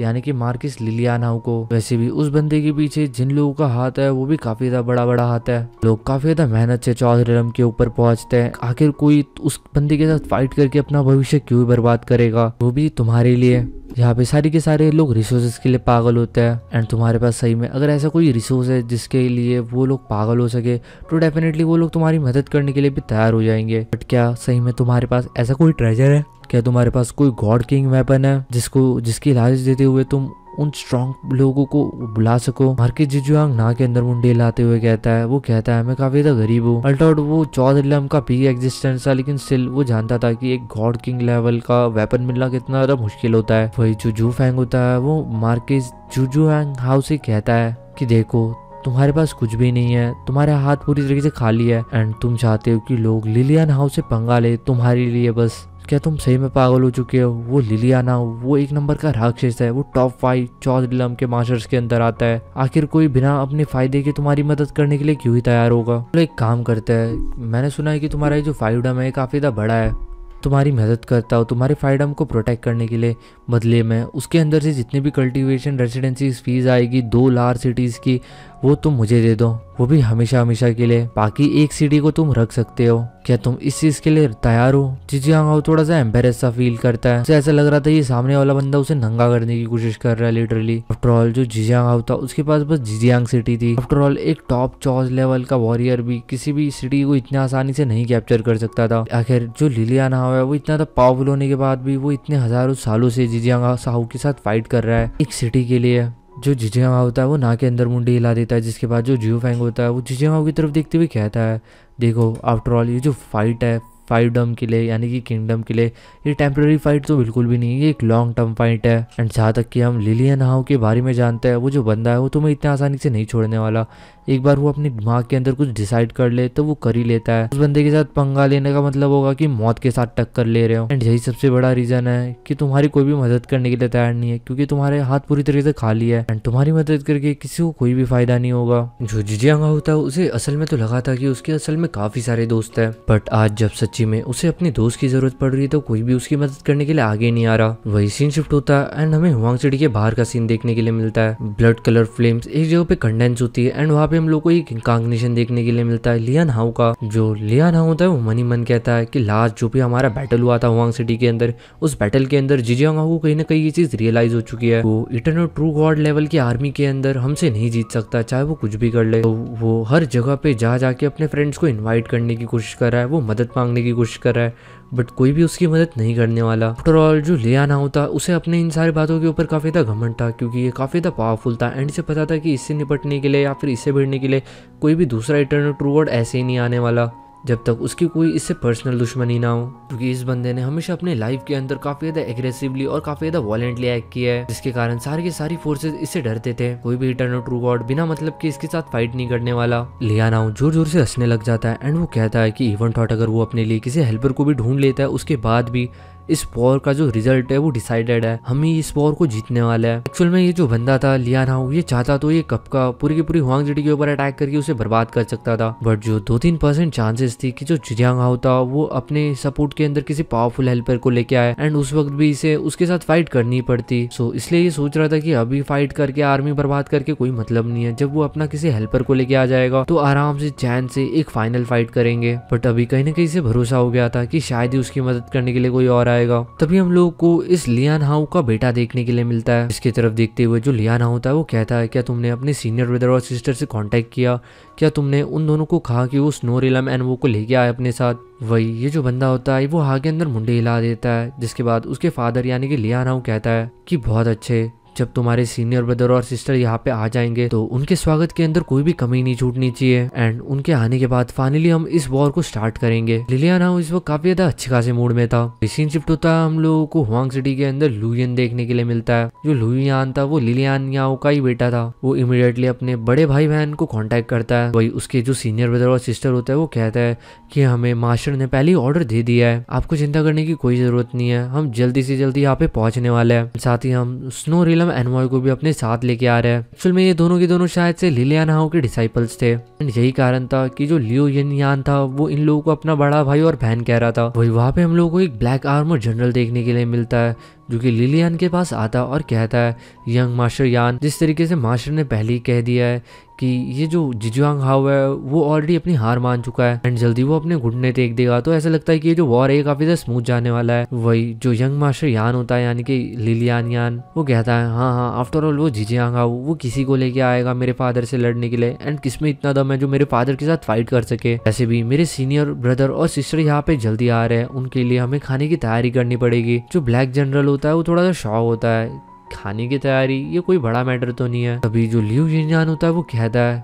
यानी कि मार्किस लिलियानाओ को वैसे भी उस बंदे के पीछे जिन लोगों का हाथ है वो भी काफी ज्यादा बड़ा बड़ा हाथ है लोग काफी ज्यादा मेहनत से रम के ऊपर पहुंचते हैं आखिर कोई उस बंदे के साथ फाइट करके अपना भविष्य क्यों बर्बाद करेगा वो भी तुम्हारे लिए यहाँ पे सारे के सारे लोग रिसोर्सेज के लिए पागल होते हैं एंड तुम्हारे पास सही में अगर ऐसा कोई रिसोर्स है जिसके लिए वो लोग पागल हो सके तो डेफिनेटली वो लोग तुम्हारी मदद करने के लिए भी तैयार हो जाएंगे बट क्या सही में तुम्हारे पास ऐसा कोई ट्रेजर है क्या तुम्हारे पास कोई गॉड किंग वेपन है जिसको जिसकी लालच देते हुए तुम उन स्ट्रॉन्ग लोगों को बुला सको मार्केट जिजुआंग ना के अंदर मुंडे लाते हुए कहता है वो कहता है मैं काफी ज्यादा गरीब हूँ अल्टाउट वो चौदह इलम का भी एग्जिस्टेंस था लेकिन स्टिल वो जानता था कि एक गॉड किंग लेवल का वेपन मिलना कितना ज्यादा मुश्किल होता है वही जो जू फैंग होता है वो मार्केट जुजुआंग हाउ से कहता है कि देखो तुम्हारे पास कुछ भी नहीं है तुम्हारे हाथ पूरी तरीके से खाली है एंड तुम चाहते हो कि लोग लिलियन हाउस से पंगा ले तुम्हारे लिए बस क्या तुम सही में पागल हो चुके हो वो लिलियाना वो एक नंबर का राक्षस है वो टॉप फाइव चौथ के मास्टर्स के अंदर आता है आखिर कोई बिना अपने फायदे के तुम्हारी मदद करने के लिए क्यों ही तैयार होगा तो एक काम करते हैं मैंने सुना है कि तुम्हारा ये जो डम है काफ़ी ज़्यादा बड़ा है तुम्हारी मदद करता हो तुम्हारे फाइडम को प्रोटेक्ट करने के लिए बदले में उसके अंदर से जितने भी कल्टीवेशन रेजिडेंसी फीस आएगी दो लार्ज सिटीज़ की वो तुम मुझे दे दो वो भी हमेशा हमेशा के लिए बाकी एक सिटी को तुम रख सकते हो क्या तुम इस चीज के लिए तैयार हो जीजी हांगाओ थोड़ा सा एम्बेस सा फील करता है उसे ऐसा लग रहा था ये सामने वाला बंदा उसे नंगा करने की कोशिश कर रहा है लिटरली आफ्टरऑल जो जिजियांग हाउ था उसके पास बस जिजियांग सिटी थी आफ्टरऑल एक टॉप चौज लेवल का वॉरियर भी किसी भी सिटी को इतना आसानी से नहीं कैप्चर कर सकता था आखिर जो लिलिया नाव है वो इतना पावरफुल होने के बाद भी वो इतने हजारों सालों से जिजियांग साहू के साथ फाइट कर रहा है एक सिटी के लिए जो जिजियांगा होता है वो ना के अंदर मुंडी हिला देता है जिसके बाद जो जियो फैंग होता है वो जिजियांगा की तरफ देखते हुए कहता है देखो आफ्टर ऑल ये जो फाइट है फाइवडम के लिए यानी कि किंगडम के लिए ये टेम्प्रेरी फाइट तो बिल्कुल भी नहीं है ये एक लॉन्ग टर्म फाइट है एंड जहाँ तक कि हम लिलियन हाउ के बारे में जानते हैं वो जो बंदा है वो तुम्हें इतने आसानी से नहीं छोड़ने वाला एक बार वो अपने दिमाग के अंदर कुछ डिसाइड कर ले तो वो कर ही लेता है उस बंदे के साथ पंगा लेने का मतलब होगा कि मौत के साथ टक्कर ले रहे हो एंड यही सबसे बड़ा रीजन है कि तुम्हारी कोई भी मदद करने के लिए तैयार नहीं है क्योंकि तुम्हारे हाथ पूरी तरीके से खाली है एंड तुम्हारी मदद करके किसी को कोई भी फायदा नहीं होगा जो जिजियांगा होता है उसे असल में तो लगा था की उसके असल में काफी सारे दोस्त है बट आज जब सच्ची में उसे अपने दोस्त की जरूरत पड़ रही है तो कोई भी उसकी मदद करने के लिए आगे नहीं आ रहा वही सीन शिफ्ट होता है एंड हमें हुआंग के बाहर का सीन देखने के लिए मिलता है ब्लड कलर फ्लेम्स एक जगह पे कंडेंस होती है एंड वहाँ पे पे हम लोग को एक इंकाग्नेशन देखने के लिए मिलता है लियान हाउ का जो लियान हाउ होता है वो मनी मन कहता है कि लास्ट जो भी हमारा बैटल हुआ था हुआंग सिटी के अंदर उस बैटल के अंदर जिजियांग हाउ को कहीं ना कहीं ये चीज रियलाइज हो चुकी है वो इटरनल ट्रू गॉड लेवल की आर्मी के अंदर हमसे नहीं जीत सकता चाहे वो कुछ भी कर ले तो वो हर जगह पे जा जाके अपने फ्रेंड्स को इन्वाइट करने की कोशिश कर रहा है वो मदद मांगने की कोशिश कर रहा है बट कोई भी उसकी मदद नहीं करने वाला आफ्टर ऑल जो लियाना होता उसे अपने इन सारी बातों के ऊपर काफी था घमंड था क्योंकि ये काफी था पावरफुल था एंड से पता था कि इससे निपटने के लिए या फिर इसे भी करने के लिए कोई भी दूसरा इटर्नल ट्रू वर्ड ऐसे ही नहीं आने वाला जब तक उसकी कोई इससे पर्सनल दुश्मनी ना हो क्योंकि इस बंदे ने हमेशा अपने लाइफ के अंदर काफी ज्यादा एग्रेसिवली और काफी ज्यादा वॉलेंटली एक्ट किया है जिसके कारण सारे के सारी फोर्सेज इससे डरते थे कोई भी रिटर्न ट्रू गॉड बिना मतलब कि इसके साथ फाइट नहीं करने वाला लियाना जोर जोर से हंसने लग जाता है एंड वो कहता है कि इवन थॉट अगर वो अपने लिए किसी हेल्पर को भी ढूंढ लेता है उसके बाद भी इस वॉर का जो रिजल्ट है वो डिसाइडेड है हम ही इस वॉर को जीतने वाला है एक्चुअल में ये जो बंदा था लिया ना ये चाहता तो ये कप का पूरी की पूरी हुआ के ऊपर अटैक करके उसे बर्बाद कर सकता था बट जो दो तीन परसेंट चांसेस थी कि जो जियांग हाउ था वो अपने सपोर्ट के अंदर किसी पावरफुल हेल्पर को लेके आए एंड उस वक्त भी इसे उसके साथ फाइट करनी पड़ती सो इसलिए ये सोच रहा था कि अभी फाइट करके आर्मी बर्बाद करके कोई मतलब नहीं है जब वो अपना किसी हेल्पर को लेके आ जाएगा तो आराम से चैन से एक फाइनल फाइट करेंगे बट अभी कहीं ना कहीं से भरोसा हो गया था कि शायद ही उसकी मदद करने के लिए कोई और आएगा तभी हम लोग को इस लियान हाउ का बेटा देखने के लिए मिलता है इसकी तरफ देखते हुए जो लियान हाउ था वो कहता है क्या तुमने अपने सीनियर ब्रदर और सिस्टर से कॉन्टेक्ट किया क्या तुमने उन दोनों को कहा कि वो स्नो रिलम एंड वो को लेके आए अपने साथ वही ये जो बंदा होता है वो आगे अंदर मुंडे हिला देता है जिसके बाद उसके फादर यानी कि लिया कहता है कि बहुत अच्छे जब तुम्हारे सीनियर ब्रदर और सिस्टर यहाँ पे आ जाएंगे तो उनके स्वागत के अंदर कोई भी कमी नहीं छूटनी चाहिए एंड उनके आने के बाद फाइनली हम इस वॉर को स्टार्ट करेंगे लिलियाना इस वक्त काफी ज्यादा अच्छे खासे मूड में था सीन शिफ्ट होता है हम लोगों को हुआंग सिटी के अंदर लुइन देखने के लिए मिलता है जो लुइन था वो लिलियान याओ का ही बेटा था वो इमिडियटली अपने बड़े भाई बहन को कॉन्टेक्ट करता है वही उसके जो सीनियर ब्रदर और सिस्टर होता है वो कहता है कि हमें मास्टर ने पहले ऑर्डर दे दिया है आपको चिंता करने की कोई जरूरत नहीं है हम जल्दी से जल्दी यहाँ पे पहुंचने वाले हैं साथ ही हम स्नो रिलम मतलब एनवॉय को भी अपने साथ लेके आ रहे हैं एक्चुअल में ये दोनों के दोनों शायद से लिलियान हाउ के डिसाइपल्स थे एंड यही कारण था कि जो लियो यन यान था वो इन लोगों को अपना बड़ा भाई और बहन कह रहा था वही वहाँ पे हम लोग को एक ब्लैक आर्मर जनरल देखने के लिए मिलता है जो कि लिलियन के पास आता और कहता है यंग मास्टर यान जिस तरीके से मास्टर ने पहले ही कह दिया है कि ये जो जिजुआंग हाउ है वो ऑलरेडी अपनी हार मान चुका है एंड जल्दी वो अपने घुटने टेक देगा तो ऐसा लगता है कि ये जो वॉर है काफी ज़्यादा स्मूथ जाने वाला है वही जो यंग मास्टर यान होता है यानी कि लिलियान यान वो कहता है हाँ हाँ आफ्टर ऑल वो जिजुआंग हाउ वो किसी को लेके आएगा मेरे फादर से लड़ने के लिए एंड किसमें इतना दम है जो मेरे फादर के साथ फाइट कर सके ऐसे भी मेरे सीनियर ब्रदर और सिस्टर यहाँ पे जल्दी आ रहे हैं उनके लिए हमें खाने की तैयारी करनी पड़ेगी जो ब्लैक जनरल होता है वो थोड़ा सा शौक होता है खाने की तैयारी ये कोई बड़ा मैटर तो नहीं है तभी जो लियू जिनजान होता है वो कहता है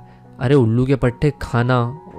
अरे उल्लू के पट्टे खाना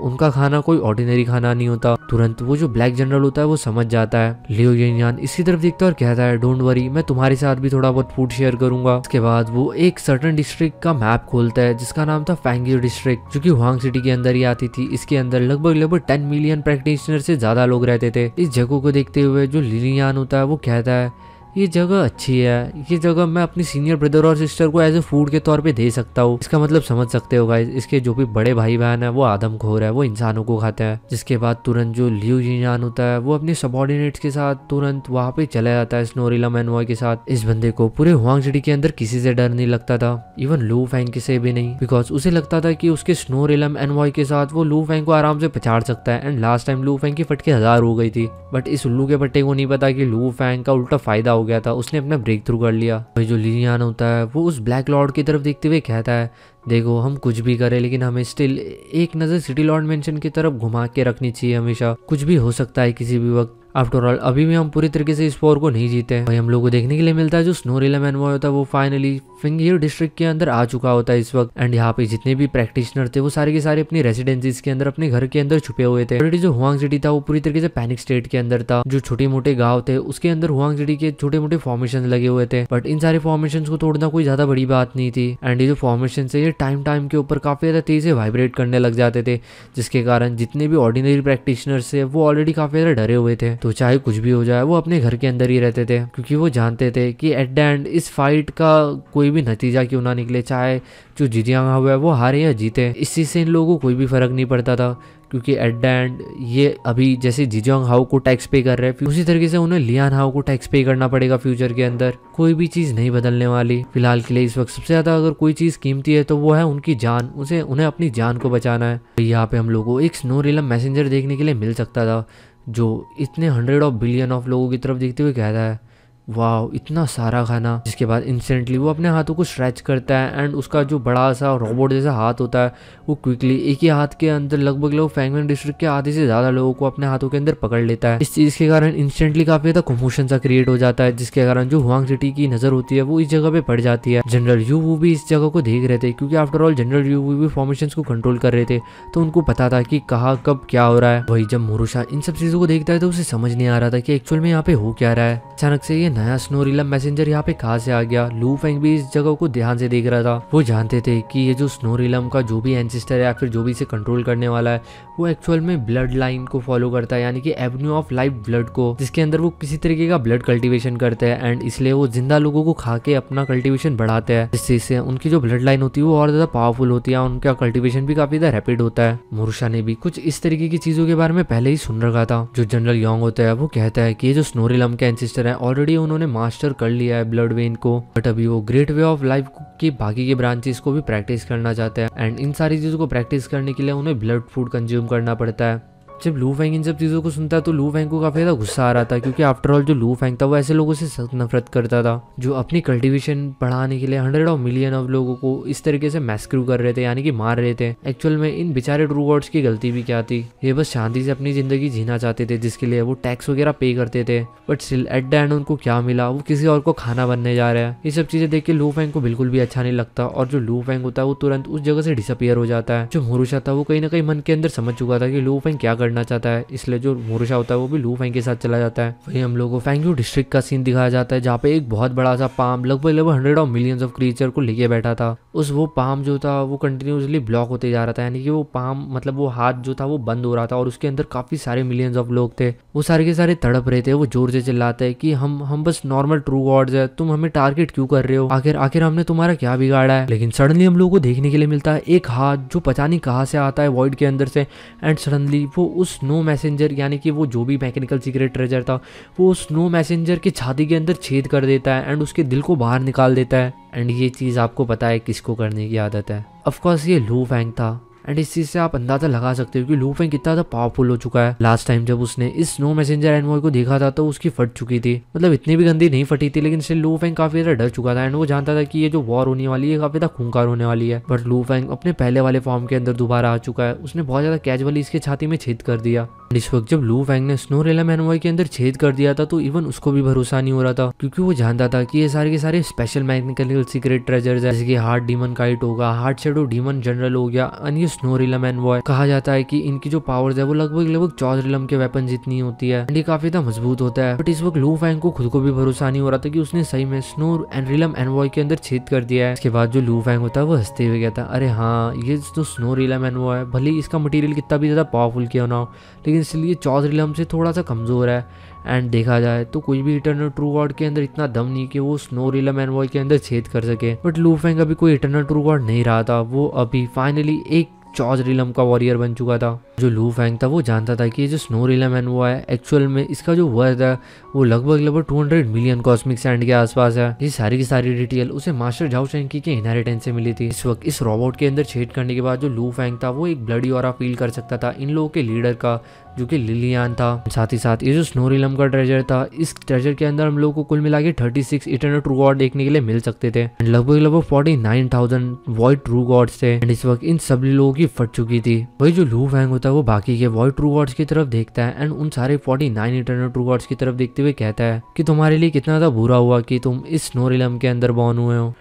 उनका खाना कोई ऑर्डिनरी खाना नहीं होता तुरंत वो जो ब्लैक जनरल होता है वो समझ जाता है लियो येनयान इसी तरफ देखता है और कहता है डोंट वरी मैं तुम्हारे साथ भी थोड़ा बहुत फूड शेयर करूंगा इसके बाद वो एक सर्टन डिस्ट्रिक्ट का मैप खोलता है जिसका नाम था फैंगियो डिस्ट्रिक्ट जो की हुआंग सिटी के अंदर ही आती थी इसके अंदर लगभग लगभग टेन मिलियन प्रैक्टिशनर से ज्यादा लोग रहते थे इस जगह को देखते हुए जो लियो लिलियान होता है वो कहता है ये जगह अच्छी है ये जगह मैं अपनी सीनियर ब्रदर और सिस्टर को एज ए फूड के तौर पे दे सकता हूँ इसका मतलब समझ सकते हो गाइज इसके जो भी बड़े भाई बहन है वो आदम खोर है वो इंसानों को खाते हैं जिसके बाद तुरंत जो लियो जीजान होता है वो अपने सबॉर्डिनेट्स के साथ तुरंत वहाँ पे चला जाता है स्नोरिला मैनवा के साथ इस बंदे को पूरे हुआंगजड़ी के अंदर किसी से डर नहीं लगता था इवन लू फैंग किसे से भी नहीं बिकॉज उसे लगता था कि उसके स्नो एन वॉय के साथ वो लू फैंग को आराम से पछाड़ सकता है and last time Lu Fang की फटके हजार हो गई थी बट इस उल्लू के पट्टे को नहीं पता कि लू फैंग का उल्टा फायदा हो हो गया था उसने अपना ब्रेक थ्रू कर लिया वही जो लिनियान होता है वो उस ब्लैक लॉर्ड की तरफ देखते हुए कहता है देखो हम कुछ भी करें लेकिन हमें स्टिल एक नज़र सिटी लॉर्ड मेंशन की तरफ घुमा के रखनी चाहिए हमेशा कुछ भी हो सकता है किसी भी वक्त आफ्टरऑल अभी भी हम पूरी तरीके से इस वॉर को नहीं जीते हैं हम लोग को देखने के लिए मिलता है जो मैन मैनवॉय होता है वो फाइनली फिंगर डिस्ट्रिक्ट के अंदर आ चुका होता है इस वक्त एंड यहाँ पे जितने भी प्रैक्टिशनर थे वो सारे के सारे अपनी रेसिडेंसीज के अंदर अपने घर के अंदर छुपे हुए थे जो हुआंग सिटी था वो पूरी तरीके से पैनिक स्टेट के अंदर था जो छोटे मोटे गाँव थे उसके अंदर हुआंग सिटी के छोटे मोटे फॉर्मेशन लगे हुए थे बट इन सारे फॉर्मेशन को तोड़ना कोई ज्यादा बड़ी बात नहीं थी एंड ये जो फॉर्मेशन है ये टाइम टाइम के ऊपर काफी ज्यादा तेजी से वाइब्रेट करने लग जाते थे जिसके कारण जितने भी ऑर्डिनरी प्रैक्टिशनर्स थे वो ऑलरेडी काफी ज्यादा डरे हुए थे तो चाहे कुछ भी हो जाए वो अपने घर के अंदर ही रहते थे क्योंकि वो जानते थे कि एट द एंड इस फाइट का कोई भी नतीजा क्यों ना निकले चाहे जो जीतिया हुआ है वो हारे या जीते इस चीज़ से इन लोगों को कोई भी फ़र्क नहीं पड़ता था क्योंकि एट द एंड ये अभी जैसे जिजोंग हाउ को टैक्स पे कर रहे हैं उसी तरीके से उन्हें लियान हाउ को टैक्स पे करना पड़ेगा फ्यूचर के अंदर कोई भी चीज़ नहीं बदलने वाली फिलहाल के लिए इस वक्त सबसे ज़्यादा अगर कोई चीज़ कीमती है तो वो है उनकी जान उसे उन्हें अपनी जान को बचाना है तो यहाँ पे हम लोग को एक स्नो रिलम मैसेंजर देखने के लिए मिल सकता था जो इतने हंड्रेड ऑफ बिलियन ऑफ लोगों की तरफ देखते हुए कहता है वाह इतना सारा खाना जिसके बाद इंस्टेंटली वो अपने हाथों को स्ट्रेच करता है एंड उसका जो बड़ा सा रोबोट जैसा हाथ होता है वो क्विकली एक ही हाथ के अंदर लगभग लोग फैंगमैन डिस्ट्रिक्ट के आधे से ज़्यादा लोगों को अपने हाथों के अंदर पकड़ लेता है इस चीज़ के कारण इंस्टेंटली काफ़ी ज़्यादा कमोशन सा क्रिएट हो जाता है जिसके कारण जो हुआंग सिटी की नज़र होती है वो इस जगह पे पड़ जाती है जनरल यू वो भी इस जगह को देख रहे थे क्योंकि आफ्टरऑल जनरल यू वो भी फॉर्मेशन को कंट्रोल कर रहे थे तो उनको पता था कि कहा कब क्या हो रहा है वही जब मोरूशा इन सब चीज़ों को देखता है तो उसे समझ नहीं आ रहा था कि एक्चुअल में यहाँ पे हो क्या रहा है अचानक से ये नया स्नोरिलम मैसेंजर यहाँ पे कहा से आ गया लू फेंग भी इस जगह को ध्यान से देख रहा था वो जानते थे कि ये जो स्नोरिलम का जो भी एंसिस्टर है या फिर जो भी इसे कंट्रोल करने वाला है वो एक्चुअल में ब्लड लाइन को फॉलो करता है यानी कि एवेन्यू ऑफ लाइफ ब्लड को जिसके अंदर वो किसी तरीके का ब्लड कल्टीवेशन करते हैं एंड इसलिए वो जिंदा लोगों को खा के अपना कल्टीवेशन बढ़ाते हैं जिस चीज से उनकी जो ब्लड लाइन होती है वो और ज्यादा पावरफुल होती है उनका कल्टिवेशन भी काफी ज्यादा रैपिड होता है मुरुषा ने भी कुछ इस तरीके की चीजों के बारे में पहले ही सुन रखा था जो जनरल यौंग होता है वो कहता है कि ये जो स्नोरिलम के एंसिस्टर है ऑलरेडी उन्होंने मास्टर कर लिया है ब्लड वेन को बट अभी वो ग्रेट वे ऑफ लाइफ की बाकी के ब्रांचेस को भी प्रैक्टिस करना चाहते हैं एंड इन सारी चीजों को प्रैक्टिस करने के लिए उन्हें ब्लड फूड कंज्यूम कंज्यूम करना पड़ता है जब लू फैंग इन सब चीज़ों को सुनता तो लू फैंग को काफ़ी ज़्यादा गुस्सा आ रहा था क्योंकि आफ्टर ऑल जो लू फैंग था वो ऐसे लोगों से सख्त नफरत करता था जो अपनी कल्टीवेशन बढ़ाने के लिए हंड्रेड ऑफ मिलियन ऑफ लोगों को इस तरीके से मैस्क्रू कर रहे थे यानी कि मार रहे थे एक्चुअल में इन बेचारे ट्रू गॉड्स की गलती भी क्या थी ये बस शांति से अपनी ज़िंदगी जीना चाहते थे जिसके लिए वो टैक्स वगैरह पे करते थे but still at the end उनको क्या मिला वो किसी और को खाना बनने जा रहा है ये सब चीज़ें देख के लू फैंग को बिल्कुल भी अच्छा नहीं लगता और जो लू फैंग होता है वो तुरंत उस जगह से डिसअपियर हो जाता है जो मोरूशा था वो कहीं ना कहीं मन के अंदर समझ चुका था कि लू फैंग क्या करना चाहता है इसलिए जो मोरूशा होता है वो भी लू फैंग के साथ चला जाता है वही हम लोगों को फैंगयू डिस्ट्रिक्ट का सीन दिखाया जाता है जहाँ पे एक बहुत बड़ा सा पाम लगभग लगभग hundred of million of creature को लेके बैठा था उस वो पाम जो था वो कंटिन्यूसली ब्लॉक होते जा रहा था यानी कि वो पाम मतलब वो हाथ जो था वो बंद हो रहा था और उसके अंदर काफी सारे मिलियंस ऑफ लोग थे वो सारे के सारे तड़प रहे थे वो जोर से चिल्लाते कि हम हम बस नॉर्मल ट्रू गॉड्स है तुम हमें टारगेट क्यों कर रहे हो आखिर आखिर हमने तुम्हारा क्या बिगाड़ा है लेकिन सडनली हम लोगों को देखने के लिए मिलता है एक हाथ जो पता नहीं कहाँ से आता है वॉइड के अंदर से एंड सडनली वो उस स्नो मैसेंजर यानी कि वो जो भी मैकेनिकल सीक्रेट ट्रेजर था वो उस स्नो मैसेंजर की छाती के अंदर छेद कर देता है एंड उसके दिल को बाहर निकाल देता है एंड ये चीज़ आपको पता है किसको करने की आदत है ऑफ़कोर्स ये लू फैंग था एंड इस चीज से आप अंदाजा लगा सकते हो कि लूफेंग कितना ज्यादा पावरफुल हो चुका है लास्ट टाइम जब उसने इस स्नो मैसेजर एनवॉय को देखा था तो उसकी फट चुकी थी मतलब इतनी भी गंदी नहीं फटी थी लेकिन इससे लूफेंग काफी ज्यादा डर चुका था एंड वो जानता था कि ये जो वॉर होने वाली है काफी ज्यादा खूंकार होने वाली है बट लूफेंग अपने पहले वाले फॉर्म के अंदर दोबारा आ चुका है उसने बहुत ज्यादा कैजुअली इसके छाती में छेद कर दिया इस वक्त जब लू फैंग ने स्नो रेला मैनवाई के अंदर छेद कर दिया था तो इवन उसको भी भरोसा नहीं हो रहा था क्योंकि वो जानता था कि ये सारे के सारे स्पेशल मैकेनिकल सीक्रेट ट्रेजर जैसे कि हार्ट डीमन काइट होगा हार्ट शेडो डीमन जनरल हो गया एंड ये रेला मैनवाय कहा जाता है की इनकी जो पावर है वो लगभग लगभग रिलम के वेपन जितनी होती है ये काफी ज्यादा मजबूत होता है बट इस वक्त लू फैंग को खुद को भी भरोसा नहीं हो रहा था की उसने सही में स्नो एंड रिलम एनवॉय के अंदर छेद कर दिया है इसके बाद जो लू फैंग होता है वो हंसते हुए गया था अरे हाँ ये जो स्नो रिलम एनवॉय है भले इसका मटीरियल कितना भी ज्यादा पावरफुल किया ना हो लेकिन इसलिए चौधरी लम से थोड़ा सा कमज़ोर है एंड देखा जाए तो कोई भी इटरनल ट्रू गॉड के अंदर इतना दम नहीं कि वो स्नो रिलम एनवॉय के अंदर छेद कर सके बट लूफेंग अभी कोई इटरनल ट्रू गॉड नहीं रहा था वो अभी फाइनली एक चौधरी लम का वॉरियर बन चुका था जो लू फैंग था वो जानता था कि ये जो स्नो रिलम है वो है एक्चुअल में इसका जो वर्थ है वो लगभग लगभग 200 मिलियन कॉस्मिक सैंड के आसपास है ये सारी की सारी डिटेल उसे मास्टर झाओ चैंकी के इनहेरिटेंस से मिली थी इस वक्त इस रोबोट के अंदर छेद करने के बाद जो लू फैंग था वो एक ब्लडी और फील कर सकता था इन लोगों के लीडर का जो कि लिलियान था साथ ही साथ ये जो स्नोरिलम का ट्रेजर था इस ट्रेजर के अंदर हम लोग को कुल मिला के thirty six eternal true god देखने के लिए मिल सकते थे लगभग लगभग forty nine thousand void true gods थे इस वक्त इन सभी लोगों की फट चुकी थी वही जो लू फैंग होता है वो बाकी के वॉइड ट्रू गॉड्स की तरफ देखता है एंड उन सारे forty nine internal true gods की तरफ देखते हुए कहता है कि तुम्हारे लिए कितना ज़्यादा बुरा हुआ कि तुम इस स्नो रिलम के अंदर बॉर्न हुए हो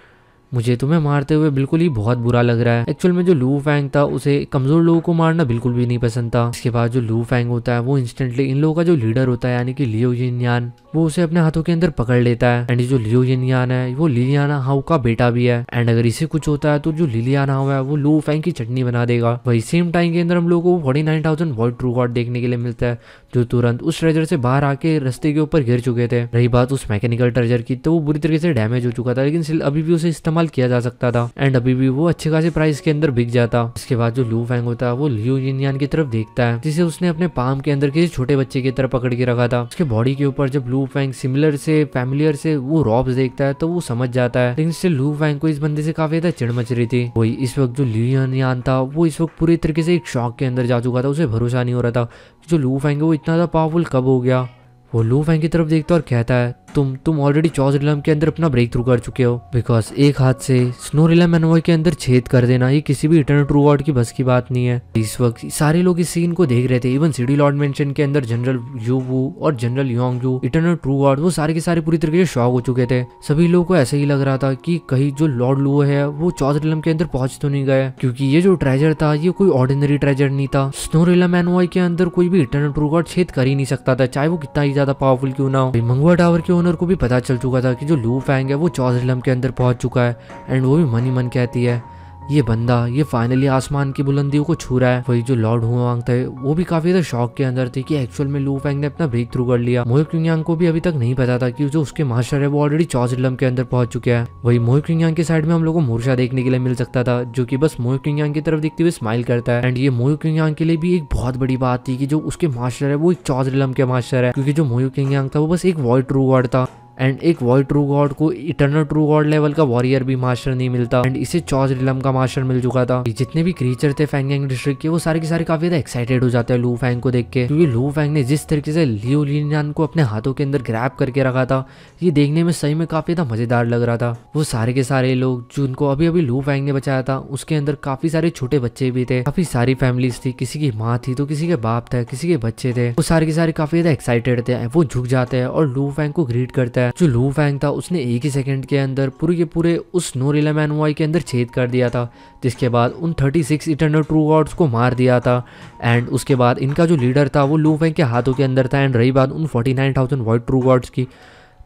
मुझे तुम्हें मारते हुए बिल्कुल ही बहुत बुरा लग रहा है एक्चुअल में जो लू फैंग था उसे कमजोर लोगों को मारना बिल्कुल भी नहीं पसंद था इसके बाद जो लू फैंग होता है वो इंस्टेंटली इन लोगों का जो लीडर होता है यानी कि लियो जिनयान वो उसे अपने हाथों के अंदर पकड़ लेता है एंड जो लियो जिनयान है वो लिलियाना हाउ का बेटा भी है एंड अगर इसे कुछ होता है तो जो लिलियाना हाउ है वो लू फैंग की चटनी बना देगा वही सेम टाइम के अंदर हम लोग को forty nine thousand world true god देखने के लिए मिलता है जो तुरंत उस ट्रेजर से बाहर आके रस्ते के ऊपर गिर चुके थे रही बात उस मैकेनिकल ट्रेजर की तो वो बुरी तरीके से डैमेज हो चुका था लेकिन अभी भी उसे इस्तेमाल इस्तेमाल किया जा सकता था एंड अभी भी वो अच्छे खासे प्राइस के अंदर बिक जाता इसके बाद जो लू फैंग होता है वो लियो यूनियन की तरफ देखता है जिसे उसने अपने पाम के अंदर किसी छोटे बच्चे की तरफ पकड़ के रखा था उसके बॉडी के ऊपर जब लू फैंग सिमिलर से फैमिलियर से वो रॉब देखता है तो वो समझ जाता है लेकिन लू फैंग को इस बंदे से काफी ज्यादा चिड़ मच रही थी वही इस वक्त जो लियो यूनियन था वो इस वक्त पूरी तरीके से एक शॉक के अंदर जा चुका था उसे भरोसा नहीं हो रहा था जो लू फैंग है वो इतना ज्यादा पावरफुल कब हो गया वो लू फैंग की तरफ देखता और कहता है तुम तुम ऑलरेडी चौज रिलम के अंदर अपना ब्रेक थ्रू कर चुके हो बिकॉज एक हाथ से स्नो रिलम एनवॉय के अंदर छेद कर देना ये किसी भी इंटरनेट रोबोट की बस की बात नहीं है इस वक्त सारे लोग इस सीन को देख रहे थे इवन सिटी लॉर्ड मेंशन के अंदर जनरल यू वो और general Yong Yu internet robot वो सारे के सारे पूरी तरीके से शॉक हो चुके थे सभी लोगों को ऐसा ही लग रहा था की कहीं जो लॉर्ड लू है वो चौज रिलम के अंदर पहुंच तो नहीं गए क्यूँकी ये जो ट्रेजर था ये कोई ऑर्डिनरी ट्रेजर नहीं था स्नो रिलम एनवॉय के अंदर कोई भी इंटरनेट वॉर्ड छेद कर ही नहीं सकता था चाहे वो कितना ही ज्यादा पावरफुल क्यों ना हो मंगवा टावर क्यों ओनर को भी पता चल चुका था कि जो लू फैंग है वो चौधरी लम के अंदर पहुंच चुका है एंड वो भी मन ही मन कहती है ये बंदा ये फाइनली आसमान की बुलंदियों को छू रहा है वही जो लॉर्ड हुआंग थे वो भी काफी ज्यादा शौक के अंदर थे कि एक्चुअल में लू फैंग ने अपना ब्रेक थ्रू कर लिया मोहित क्यूंग को भी अभी तक नहीं पता था कि जो उसके मास्टर है वो ऑलरेडी चौजिलम के अंदर पहुंच चुके हैं वही मोहित क्यूंग के साइड में हम लोग को मूर्छा देखने के लिए मिल सकता था जो की बस मोहित क्यूंग की तरफ देखते हुए स्माइल करता है एंड ये मोहित क्यूंग के लिए भी एक बहुत बड़ी बात थी कि जो उसके मास्टर है वो एक चौजिलम के मास्टर है क्योंकि जो मोहित क्यूंग था वो बस एक वॉल ट्रू वर्ड था एंड एक वॉल ट्रू गॉड को इटर्नल ट्रू गॉड लेवल का वॉरियर भी मास्टर नहीं मिलता एंड इसे चौज रिलम का मास्टर मिल चुका था जितने भी क्रीचर थे फैंग डिस्ट्रिक्ट के वो सारे के सारे काफी ज्यादा एक्साइटेड हो जाते हैं लू फैंग को देख के क्योंकि लू फैंग ने जिस तरीके से लियो लिनियान को अपने हाथों के अंदर ग्रैप करके रखा था ये देखने में सही में काफी ज्यादा मजेदार लग रहा था वो सारे के सारे लोग जिनको अभी अभी लू फैंग ने बचाया था उसके अंदर काफी सारे छोटे बच्चे भी थे काफी सारी फैमिलीज थी किसी की माँ थी तो किसी के बाप था किसी के बच्चे थे वो सारे के सारे काफी ज्यादा एक्साइटेड थे वो झुक जाते हैं और लू फैंग को ग्रीट करते हैं है जो लू फैंग था उसने एक ही सेकंड के अंदर पूरे के पूरे उस नोरिला मैनवाई के अंदर छेद कर दिया था जिसके बाद उन 36 सिक्स इटरनल ट्रू गॉड्स को मार दिया था एंड उसके बाद इनका जो लीडर था वो लू फैंग के हाथों के अंदर था एंड रही बात उन 49,000 नाइन वाइट ट्रू गॉड्स की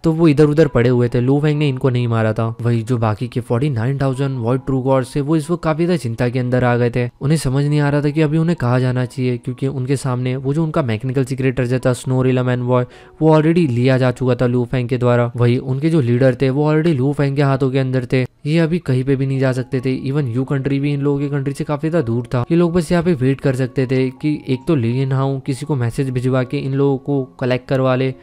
तो वो इधर उधर पड़े हुए थे लू फेंग ने इनको नहीं मारा था वही जो बाकी के forty nine thousand void true gods थे वो इस वक्त काफी ज्यादा चिंता के अंदर आ गए थे उन्हें समझ नहीं आ रहा था कि अभी उन्हें कहा जाना चाहिए क्योंकि उनके सामने वो जो उनका मैकेनिकल जो था स्नो रिलम एंड वॉय वो ऑलरेडी लिया जा चुका था लू फेंग के द्वारा वही उनके जो लीडर थे वो ऑलरेडी लू फेंग के हाथों के अंदर थे ये अभी कहीं पे भी नहीं जा सकते थे इवन यू कंट्री भी इन लोगों की कंट्री से काफी ज्यादा दूर था ये लोग बस यहाँ पे वेट कर सकते थे कि एक तो लेन हाउ किसी को मैसेज भिजवा के इन लोगों को कलेक्ट करवा ले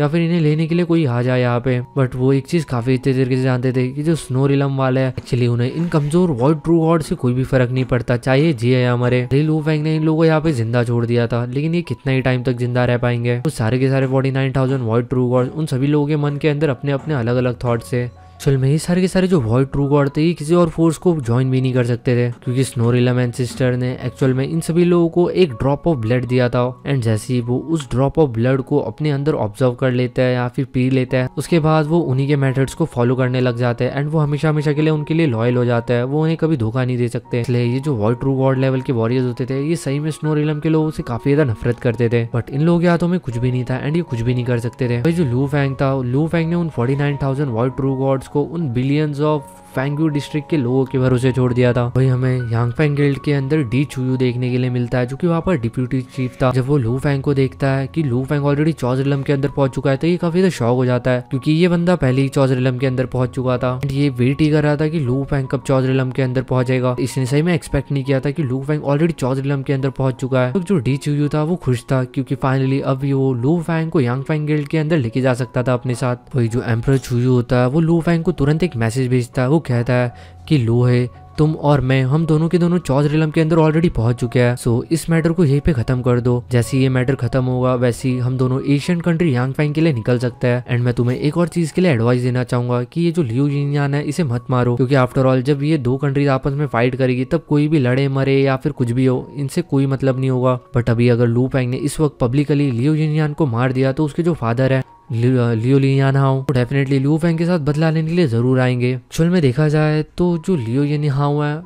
या फिर इन्हें लेने के लिए कोई आ जाए यहाँ पे बट वो एक चीज काफी अच्छे तरीके से जानते थे कि जो स्नो रिलम वाले हैं एक्चुअली उन्हें इन कमजोर वर्ल्ड ट्रू वॉर्ड से कोई भी फर्क नहीं पड़ता चाहे है या मरे वो फैंक ने इन लोगों को यहाँ पे जिंदा छोड़ दिया था लेकिन ये कितना ही टाइम तक जिंदा रह पाएंगे तो सारे के सारे forty nine thousand world true ward उन सभी लोगों के मन के अंदर अपने अपने अलग अलग थॉट्स है फिल्म में ये सारे के सारे जो वॉइड ट्रू गॉड थे ये किसी और फोर्स को ज्वाइन भी नहीं कर सकते थे क्योंकि स्नोरिला एंड सिस्टर ने एक्चुअल में इन सभी लोगों को एक ड्रॉप ऑफ ब्लड दिया था एंड जैसे ही वो उस ड्रॉप ऑफ ब्लड को अपने अंदर ऑब्जर्व कर लेता है या फिर पी लेता है उसके बाद वो उन्हीं के मेथड्स को फॉलो करने लग जाते हैं एंड वो हमेशा हमेशा के लिए उनके लिए लॉयल हो जाता है वो उन्हें कभी धोखा नहीं दे सकते इसलिए ये जो वॉइड ट्रू गॉड लेवल के वॉरियर्स होते थे ये सही में स्नोरिलम के लोगों से काफी ज्यादा नफरत करते थे बट इन लोगों के हाथों में कुछ भी नहीं था एंड ये कुछ भी नहीं कर सकते थे जो लू फैंग था लू फैंग ने उन forty nine thousand void true god उसको उन बिलियंस ऑफ फैंगयू डिस्ट्रिक्ट के लोगों के भरोसे छोड़ दिया था वही हमें यांग फैंग के अंदर डी छुयू देखने के लिए मिलता है जो की वहाँ पर डिप्यूटी चीफ था जब वो लू फैंग को देखता है की लू फैंग ऑलरेडी चौजरिलम के अंदर पहुंच चुका है तो ये काफी ज्यादा शौक हो जाता है क्योंकि ये बंदा पहले ही चौजरिलम के अंदर पहुंच चुका था ये वेट ही कर रहा था कि लू फैंग कब चौजरिलम के अंदर पहुंचेगा इसने सही में एक्सपेक्ट नहीं किया था कि लू फैंग ऑलरेडी चौजरिलम के अंदर पहुंच चुका है तो जो डी चुयू था वो खुश था क्योंकि फाइनली अब वो लू फैंग को यांग फैंग गिल्ड के अंदर लेके जा सकता था अपने साथ वही जो एम्प्रो चुयू होता है वो लू फैंग को तुरंत एक मैसेज भेजता है वो कहता है कि लोहे तुम और मैं हम दोनों के दोनों चौथ रिलम के अंदर ऑलरेडी पहुंच चुके हैं सो इस मैटर को यहीं पे खत्म कर दो जैसे ये मैटर खत्म होगा वैसे ही हम दोनों एशियन कंट्री यांग फाइन के लिए निकल सकते हैं एंड मैं तुम्हें एक और चीज के लिए एडवाइस देना चाहूंगा कि ये जो लियू यूनियन है इसे मत मारो क्योंकि आफ्टर ऑल जब ये दो कंट्रीज आपस में फाइट करेगी तब कोई भी लड़े मरे या फिर कुछ भी हो इनसे कोई मतलब नहीं होगा बट अभी अगर लू पैंग ने इस वक्त पब्लिकली लियो यूनियन को मार दिया तो उसके जो फादर है लियो लियानाओ वो डेफिनेटली लियो फैंग के साथ बदला लेने के लिए ज़रूर आएंगे एक्चुअल में देखा जाए तो जो लियो यनिहाओ है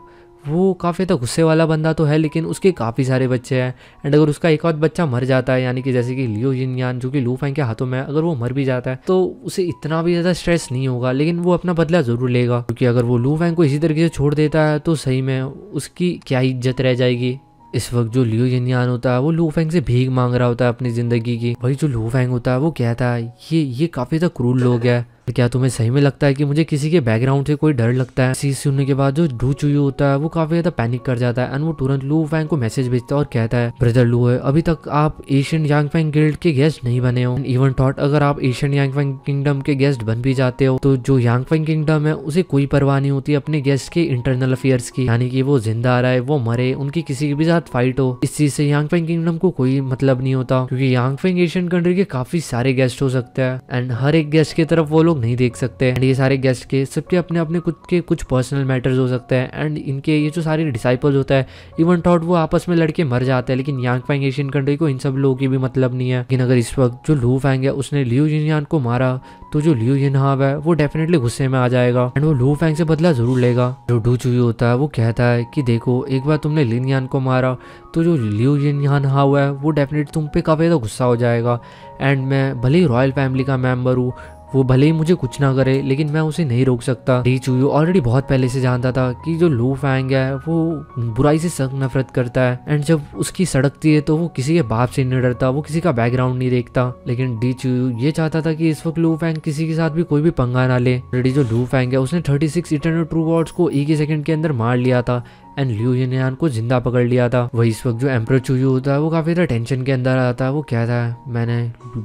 वो काफ़ी तक गुस्से वाला बंदा तो है लेकिन उसके काफ़ी सारे बच्चे हैं एंड अगर उसका एक और बच्चा मर जाता है यानी कि जैसे कि लियो यिनयान यान जो कि लू फैंग के हाथों में अगर वो मर भी जाता है तो उसे इतना भी ज़्यादा स्ट्रेस नहीं होगा लेकिन वो अपना बदला ज़रूर लेगा क्योंकि अगर वो लू फैंग को इसी तरीके से छोड़ देता है तो सही में उसकी क्या इज्जत रह जाएगी इस वक्त जो लियो यनियान होता है वो लूफेंग फैंग से भीख मांग रहा होता है अपनी ज़िंदगी की भाई जो लूफेंग फैंग होता है वो कहता है ये ये काफ़ी ज़्यादा तो क्रूर लोग है तो क्या तुम्हें सही में लगता है कि मुझे किसी के बैकग्राउंड से कोई डर लगता है चीज सुनने के बाद जो डू चुयू होता है वो काफी ज्यादा पैनिक कर जाता है एंड वो तुरंत लू फैंग को मैसेज भेजता है और कहता है ब्रदर लू है अभी तक आप एशियन यांग फैंग गिल्ड के गेस्ट नहीं बने हो इवन थॉट अगर आप एशियन यांग फैंग किंगडम के गेस्ट बन भी जाते हो तो जो यांग फैंग किंगडम है उसे कोई परवाह नहीं होती अपने गेस्ट के इंटरनल अफेयर्स की यानी कि वो जिंदा आ रहा है वो मरे उनकी किसी के भी साथ फाइट हो इस चीज से यांग फैंग किंगडम को कोई मतलब नहीं होता क्योंकि यांग फैंग एशियन कंट्री के काफी सारे गेस्ट हो सकते हैं एंड हर एक गेस्ट की तरफ वो लोग नहीं देख सकते एंड ये सारे गेस्ट के सबके अपने अपने खुद के कुछ पर्सनल मैटर्स हो सकते हैं एंड इनके ये जो सारे डिसाइपल्स होता है इवन थॉट वो आपस में लड़के मर जाते हैं लेकिन यांग फैंग एशियन कंट्री को इन सब लोगों की भी मतलब नहीं है लेकिन अगर इस वक्त जो लू फैंग है उसने लियू जिनयान को मारा तो जो लियू हाव है वो डेफिनेटली गुस्से में आ जाएगा एंड वो लू फैंग से बदला जरूर लेगा जो डू चुयू होता है वो कहता है कि देखो एक बार तुमने लिन यान को मारा तो जो लियू जिन यान हाव है वो डेफिनेटली तुम पे काफ़ी ज़्यादा गुस्सा हो जाएगा एंड मैं भले ही रॉयल फैमिली का मेम्बर हूँ वो भले ही मुझे कुछ ना करे लेकिन मैं उसे नहीं रोक सकता डी चूयू ऑलरेडी बहुत पहले से जानता था कि जो लू फैंग है वो बुराई से सख नफरत करता है एंड जब उसकी सड़कती है तो वो किसी के बाप से नहीं डरता वो किसी का बैकग्राउंड नहीं देखता लेकिन डी चूयू ये चाहता था कि इस वक्त लू फैंग किसी के साथ भी कोई भी पंगा ना ले ऑलरेडी जो लू फैंग है उसने thirty six eternal true words को एक ही सेकंड के अंदर मार लिया था एंड लियो यूनियान को जिंदा पकड़ लिया था वही इस वक्त जो एम्प्रो चूयू होता है वो काफी ज्यादा टेंशन के अंदर आता है वो क्या था मैंने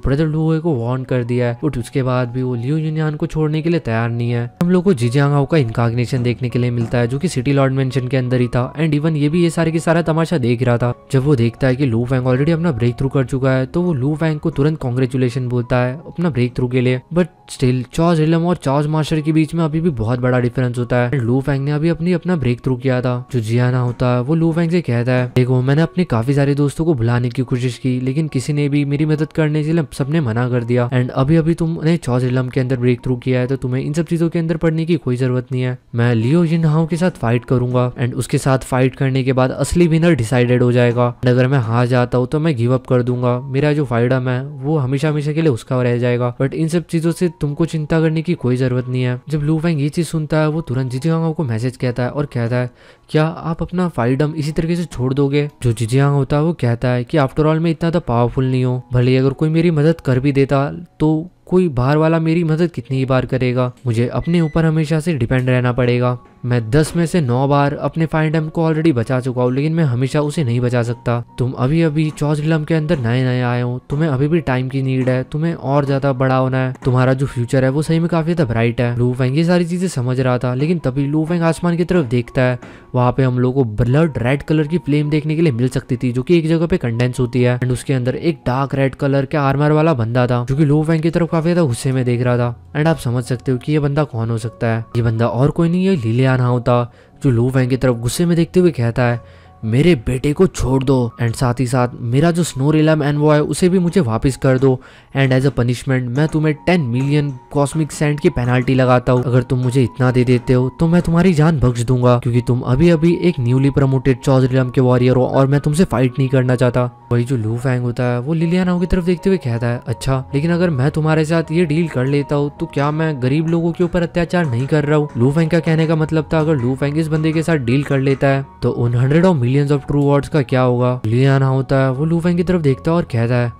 ब्रदर लुए को वार्न कर दिया है बट उसके बाद भी वो लियो यूनियन को छोड़ने के लिए तैयार नहीं है हम लोग को जिजियांगाओ का इनकाग्नेशन देखने के लिए मिलता है जो की सिटी लॉर्ड मेंशन के अंदर ही था एंड इवन ये भी ये सारे के सारा तमाशा देख रहा था जब वो देखता है की लू फैंग ऑलरेडी अपना ब्रेक थ्रू कर चुका है तो वो लू फैंग को तुरंत कॉन्ग्रेचुलेशन बोलता है अपना ब्रेक थ्रू के लिए बट स्टिल चार्ज रिलम और चार्ज मास्टर के बीच में अभी भी बहुत बड़ा डिफरेंस होता है लू फैंग ने अभी अपनी अपना ब्रेक थ्रू किया था जो जिया ना होता वो लू फैंग से कहता है देखो मैंने अपने काफी सारे दोस्तों को भुलाने की कोशिश की लेकिन किसी ने भी मेरी मदद करने के लिए सबने मना कर दिया एंड अभी अभी तुमने चौथ के अंदर ब्रेक थ्रू किया है तो तुम्हें इन सब चीजों के अंदर पढ़ने की कोई जरूरत नहीं है मैं लियो जिन हाउ के साथ फाइट करूंगा एंड उसके साथ फाइट करने के बाद असली विनर डिसाइडेड हो जाएगा अगर मैं हार जाता हूँ तो मैं गिव अप कर दूंगा मेरा जो फाइडम है वो हमेशा हमेशा के लिए उसका रह जाएगा बट इन सब चीजों से तुमको चिंता करने की कोई जरूरत नहीं है जब लू ये चीज सुनता है वो तुरंत जीती को मैसेज कहता है और कहता है क्या क्या आप अपना फाइलडम इसी तरीके से छोड़ दोगे जो जिजियांग होता है वो कहता है कि आफ्टर ऑल मैं इतना तो पावरफुल नहीं हूँ भले अगर कोई मेरी मदद कर भी देता तो कोई बाहर वाला मेरी मदद कितनी ही बार करेगा मुझे अपने ऊपर हमेशा से डिपेंड रहना पड़ेगा मैं दस में से नौ बार अपने फाइनडम को ऑलरेडी बचा चुका हूँ लेकिन मैं हमेशा उसे नहीं बचा सकता तुम अभी अभी चौजलम के अंदर नए नए आए हो तुम्हें अभी भी टाइम की नीड है तुम्हें और ज्यादा बड़ा होना है तुम्हारा जो फ्यूचर है वो सही में काफी ज्यादा ब्राइट है लू फेंग ये सारी चीजें समझ रहा था लेकिन तभी लू फेंग आसमान की तरफ देखता है वहाँ पे हम लोग को ब्लड रेड कलर की फ्लेम देखने के लिए मिल सकती थी जो की एक जगह पे कंडेंस होती है एंड उसके अंदर एक डार्क रेड कलर के आर्मर वाला बंदा था जो की लू फेंग की तरफ काफी ज्यादा गुस्से में देख रहा था एंड आप समझ सकते हो कि ये बंदा कौन हो सकता है ये बंदा और कोई नहीं है लीलियाना होता जो लू फैंग की तरफ गुस्से में देखते हुए कहता है मेरे बेटे को छोड़ दो एंड साथ ही साथ मेरा जो स्नो रिलम वो है उसे भी मुझे वापस कर दो एंड एज अ पनिशमेंट मैं तुम्हें टेन मिलियन कॉस्मिक सेंट की पेनाल्टी लगाता हूँ अगर तुम मुझे इतना दे देते हो तो मैं तुम्हारी जान बख्श दूंगा क्योंकि तुम अभी अभी एक न्यूली प्रमोटेड चौधरी के वॉरियर हो और मैं तुमसे फाइट नहीं करना चाहता वही जो लू फैंग होता है वो लिलियानाओ की तरफ देखते हुए कहता है अच्छा लेकिन अगर मैं तुम्हारे साथ ये डील कर लेता हूँ तो क्या मैं गरीब लोगों के ऊपर अत्याचार नहीं कर रहा हूँ लू फैंग का कहने का मतलब था अगर लू फैंग इस बंदे के साथ डील कर लेता है तो उन hundred of millions of true words का क्या होगा लिलियाना होता है वो लू फैंग की तरफ देखता है और कहता है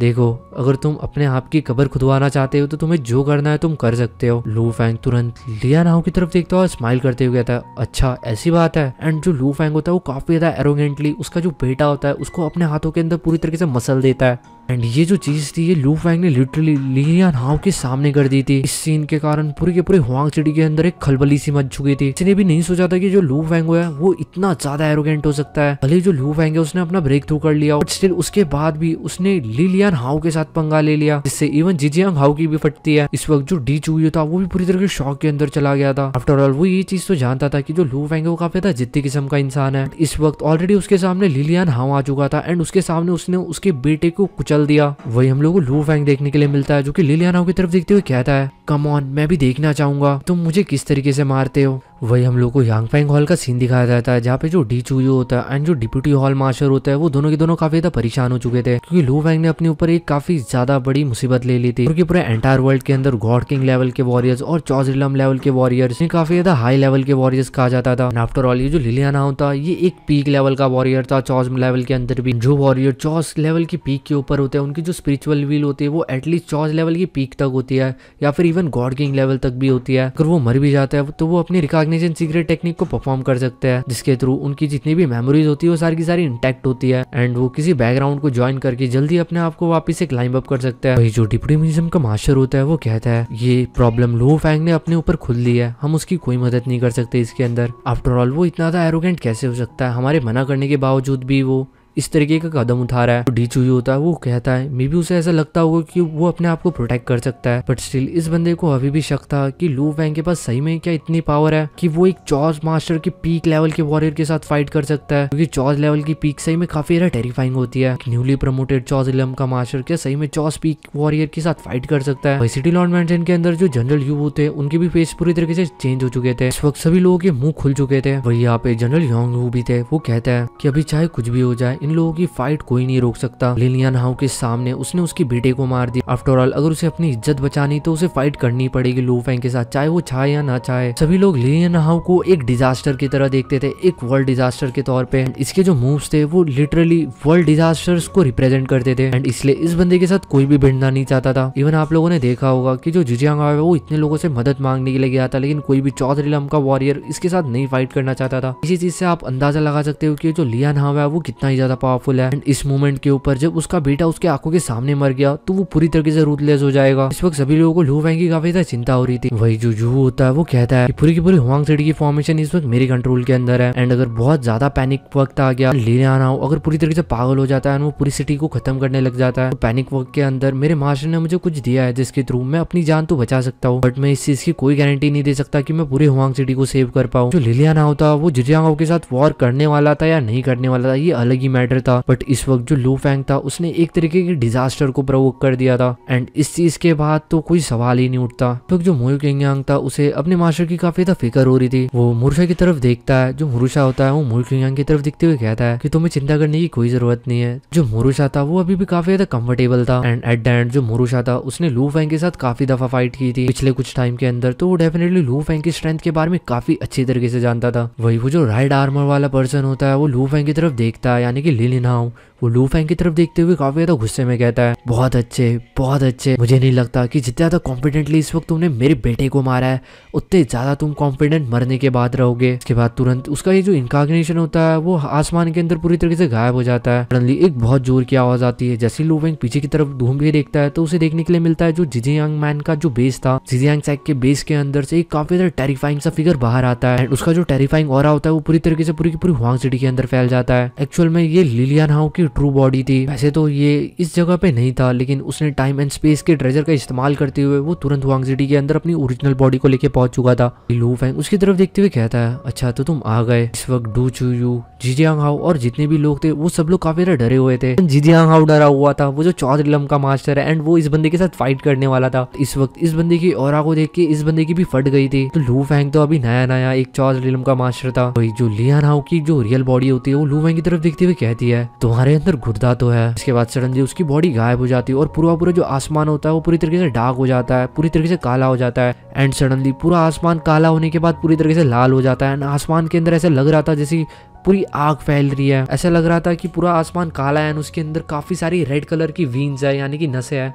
देखो अगर तुम अपने आप की कबर खुदवाना चाहते हो तो तुम्हें जो करना है तुम कर सकते हो लू फैंग तुरंत लिया नाव की तरफ देखता हुआ स्माइल करते हुए कहता है अच्छा ऐसी बात है एंड जो लू फैंग होता है वो काफी ज्यादा एरोगेंटली उसका जो बेटा होता है उसको अपने हाथों के अंदर पूरी तरीके से मसल देता है एंड ये जो चीज थी ये लू फैंग ने लिटरली लिया नाव के सामने कर दी थी इस सीन के कारण पूरी के पूरे हुआ सिटी के अंदर एक खलबली सी मच चुकी थी इसने भी नहीं सोचा था कि जो लू फैंग हुआ है वो इतना ज्यादा एरोगेंट हो सकता है भले जो लू फैंग है उसने अपना ब्रेक थ्रू कर लिया बट स्टिल उसके बाद भी उसने ली लिया यान हाउ के साथ पंगा ले लिया जिससे इवन जिजियांग हाउ की भी फटती है इस वक्त जो डी चूयो था वो भी पूरी तरह के शौक के अंदर चला गया था आफ्टरऑल वो ये चीज तो जानता था की जो लू फेंगे वो काफी था जितनी किस्म का इंसान है इस वक्त ऑलरेडी उसके सामने लिलियान हाउ आ चुका था एंड उसके सामने उसने उसके बेटे को कुचल दिया वही हम लोग को लू फेंग देखने के लिए मिलता है जो की लिलियान हाउ की तरफ देखते हुए कहता है कम ऑन मैं भी देखना चाहूंगा तुम मुझे किस तरीके से मारते हो वही हम लोग को यांगफैंग हॉल का सीन दिखाया जाता है जहाँ पे जो डी चूयू होता है एंड जो डिप्यूटी हॉल मास्टर होता है वो दोनों के दोनों काफी ज्यादा परेशान हो चुके थे क्योंकि लो वैंग ने अपने ऊपर एक काफी ज्यादा बड़ी मुसीबत ले ली थी क्योंकि पूरे एंटायर वर्ल्ड के अंदर गॉड किंग लेवल के वॉरियर्स और चौजिलम लेवल के वॉरियर्स ने काफी ज्यादा हाई लेवल के वॉरियर्स कहा जाता था आफ्टर ऑल ये जो लिलियाना होता ये एक पीक लेवल का वॉरियर था चौज लेवल के अंदर भी जो वॉरियर चौस लेवल की पीक के ऊपर होते हैं उनकी जो स्पिरिचुअल व्हील होती है वो एटलीस्ट चौज लेवल की पीक तक होती है या फिर इवन गॉड किंग लेवल तक भी होती है अगर वो मर भी जाता है तो वो अपने रिकॉर्ड कॉग्निशन सीक्रेट टेक्निक को परफॉर्म कर सकते हैं जिसके थ्रू उनकी जितनी भी मेमोरीज होती है वो सारी की सारी इंटैक्ट होती है एंड वो किसी बैकग्राउंड को ज्वाइन करके जल्दी अपने आप को वापिस से क्लाइंब अप कर सकते हैं जो डिप्टी म्यूजियम का मास्टर होता है वो कहता है ये प्रॉब्लम लो फैंग ने अपने ऊपर खुल ली है हम उसकी कोई मदद नहीं कर सकते इसके अंदर आफ्टरऑल वो इतना ज्यादा तो एरोगेंट कैसे हो सकता है हमारे मना करने के बावजूद भी वो इस तरीके का कदम उठा रहा है तो डी होता है वो कहता है मे भी उसे ऐसा लगता होगा कि वो अपने आप को प्रोटेक्ट कर सकता है बट स्टिल इस बंदे को अभी भी शक था कि लू फैंग के पास सही में क्या इतनी पावर है कि वो एक चौज मास्टर के पीक लेवल के वॉरियर के साथ फाइट कर सकता है क्योंकि चौज लेवल की पीक सही में काफी ज्यादा टेरिफाइंग होती है न्यूली प्रमोटेड चौज इलम का मास्टर क्या सही में चौज पीक वॉरियर के साथ फाइट कर सकता है सिटी लॉन्ड मैं के अंदर जो जनरल यू थे उनके भी फेस पूरी तरीके से चेंज हो चुके थे इस वक्त सभी लोगों के मुंह खुल चुके थे वही यहाँ पे जनरल योंग भी थे वो कहता है कि अभी चाहे कुछ भी हो जाए इन लोगों की फाइट कोई नहीं रोक सकता लिलियन हाउ के सामने उसने उसके बेटे को मार दिया आफ्टरऑल अगर उसे अपनी इज्जत बचानी तो उसे फाइट करनी पड़ेगी लू फैंग के साथ चाहे वो चाहे या ना चाहे सभी लोग लिलिया हाउ को एक डिजास्टर की तरह देखते थे एक वर्ल्ड डिजास्टर के तौर पर इसके जो मूव थे वो लिटरली वर्ल्ड डिजास्टर को रिप्रेजेंट करते थे एंड इसलिए इस बंदे के साथ कोई भी भिड़ना नहीं चाहता था इवन आप लोगों ने देखा होगा की जो जिजियांग है वो इतने लोगों से मदद मांगने के लिए गया था लेकिन कोई भी चौधरी लम का वॉरियर इसके साथ नहीं फाइट करना चाहता था इसी चीज से आप अंदाजा लगा सकते हो कि जो लिया हावा है वो कितना ही ज्यादा ज़्यादा पावरफुल है एंड इस मूवमेंट के ऊपर जब उसका बेटा उसके आंखों के सामने मर गया तो वो पूरी तरीके से रूथलेस हो जाएगा इस वक्त सभी लोगों को लू वैंग की काफी ज्यादा चिंता हो रही थी वही जो जू होता है वो कहता है पूरी की पूरी हुआंग सिटी की फॉर्मेशन इस वक्त मेरे कंट्रोल के अंदर है एंड अगर बहुत ज्यादा पैनिक वक्त आ गया लेने आना हो अगर पूरी तरीके से पागल हो जाता है वो पूरी सिटी को खत्म करने लग जाता है तो पैनिक वक्त के अंदर मेरे मास्टर ने मुझे कुछ दिया है जिसके थ्रू मैं अपनी जान तो बचा सकता हूँ बट मैं इस चीज की कोई गारंटी नहीं दे सकता की मैं पूरे हुआंग सिटी को सेव कर पाऊँ जो लिलियाना होता वो जिजियांगाओ के साथ वॉर करने वाला था या नहीं करने वाला था ये अलग ही मैटर फाइटर था बट इस वक्त जो लू फैंग था उसने एक तरीके के डिजास्टर को प्रवोक कर दिया था एंड इस चीज के बाद तो कोई सवाल ही नहीं उठता तो जो मोयू किंगयांग था उसे अपने मास्टर की काफी ज्यादा फिक्र हो रही थी वो मुरुषा की तरफ देखता है जो मुरुषा होता है वो मोयू किंगयांग की तरफ देखते हुए कहता है की तुम्हें चिंता करने की कोई जरूरत नहीं है जो मुरुषा था वो अभी भी काफी ज्यादा कम्फर्टेबल था एंड एट द एंड जो मुरुषा था उसने लू फैंग के साथ काफी दफा फाइट की थी पिछले कुछ टाइम के अंदर तो वो डेफिनेटली लू फैंग की स्ट्रेंथ के बारे में काफी अच्छी तरीके से जानता था वही वो जो राइट आर्मर वाला पर्सन होता है वो लू फैंग की तरफ देखता है यानी कि ले लेना हूँ वो लू फैंग की तरफ देखते हुए काफी ज्यादा गुस्से में कहता है बहुत अच्छे बहुत अच्छे मुझे नहीं लगता कि जितना ज्यादा कॉन्फिडेंटली इस वक्त तुमने मेरे बेटे को मारा है उतने ज्यादा तुम कॉन्फिडेंट मरने के बाद रहोगे उसके बाद तुरंत उसका ये जो इनकाग्नेशन होता है वो आसमान के अंदर पूरी तरीके से गायब हो जाता है सडनली एक बहुत जोर की आवाज आती है जैसे लू फैंग पीछे की तरफ धूम भी देखता है तो उसे देखने के लिए मिलता है जो जिजियांग मैन का जो बेस था जिजियांग सैक के बेस के अंदर से एक काफी ज्यादा टेरिफाइंग सा फिगर बाहर आता है एंड उसका जो टेरिफाइंग और होता है वो पूरी तरीके से पूरी की पूरी हुआंग सिटी के अंदर फैल जाता है एक्चुअल में ये लिलिया नाउ की ट्रू बॉडी थी वैसे तो ये इस जगह पे नहीं था लेकिन उसने टाइम एंड स्पेस के ट्रेजर का इस्तेमाल करते हुए वो तुरंत वांग सिटी के अंदर अपनी ओरिजिनल बॉडी को लेके पहुंच चुका था लू फैंग उसकी तरफ देखते हुए कहता है अच्छा तो तुम आ गए इस वक्त डू चू यू जीजियांग हाउ और जितने भी लोग थे वो सब लोग काफी डरे हुए थे जीजियांग हाउ डरा हुआ था वो जो चौधरी लम का मास्टर है एंड वो इस बंदे के साथ फाइट करने वाला था इस वक्त इस बंदे की और को देख के इस बंदे की भी फट गई थी तो लू फैंग तो अभी नया नया एक चौधरी लम का मास्टर था वही जो लिया नाउ की जो रियल बॉडी होती है वो लू फैंग की तरफ देखते हुए कहती है तुम्हारे अंदर गुर्दा तो है इसके बाद सडनली उसकी बॉडी गायब हो जाती है और पूरा पूरा जो आसमान होता है वो पूरी तरीके से डार्क हो जाता है पूरी तरीके से काला हो जाता है एंड सडनली पूरा आसमान काला होने के बाद पूरी तरीके से लाल हो जाता है एंड आसमान के अंदर ऐसा लग रहा था जैसे पूरी आग फैल रही है ऐसा लग रहा था कि पूरा आसमान काला है एंड उसके अंदर काफी सारी रेड कलर की वीन्स है यानी कि नसें है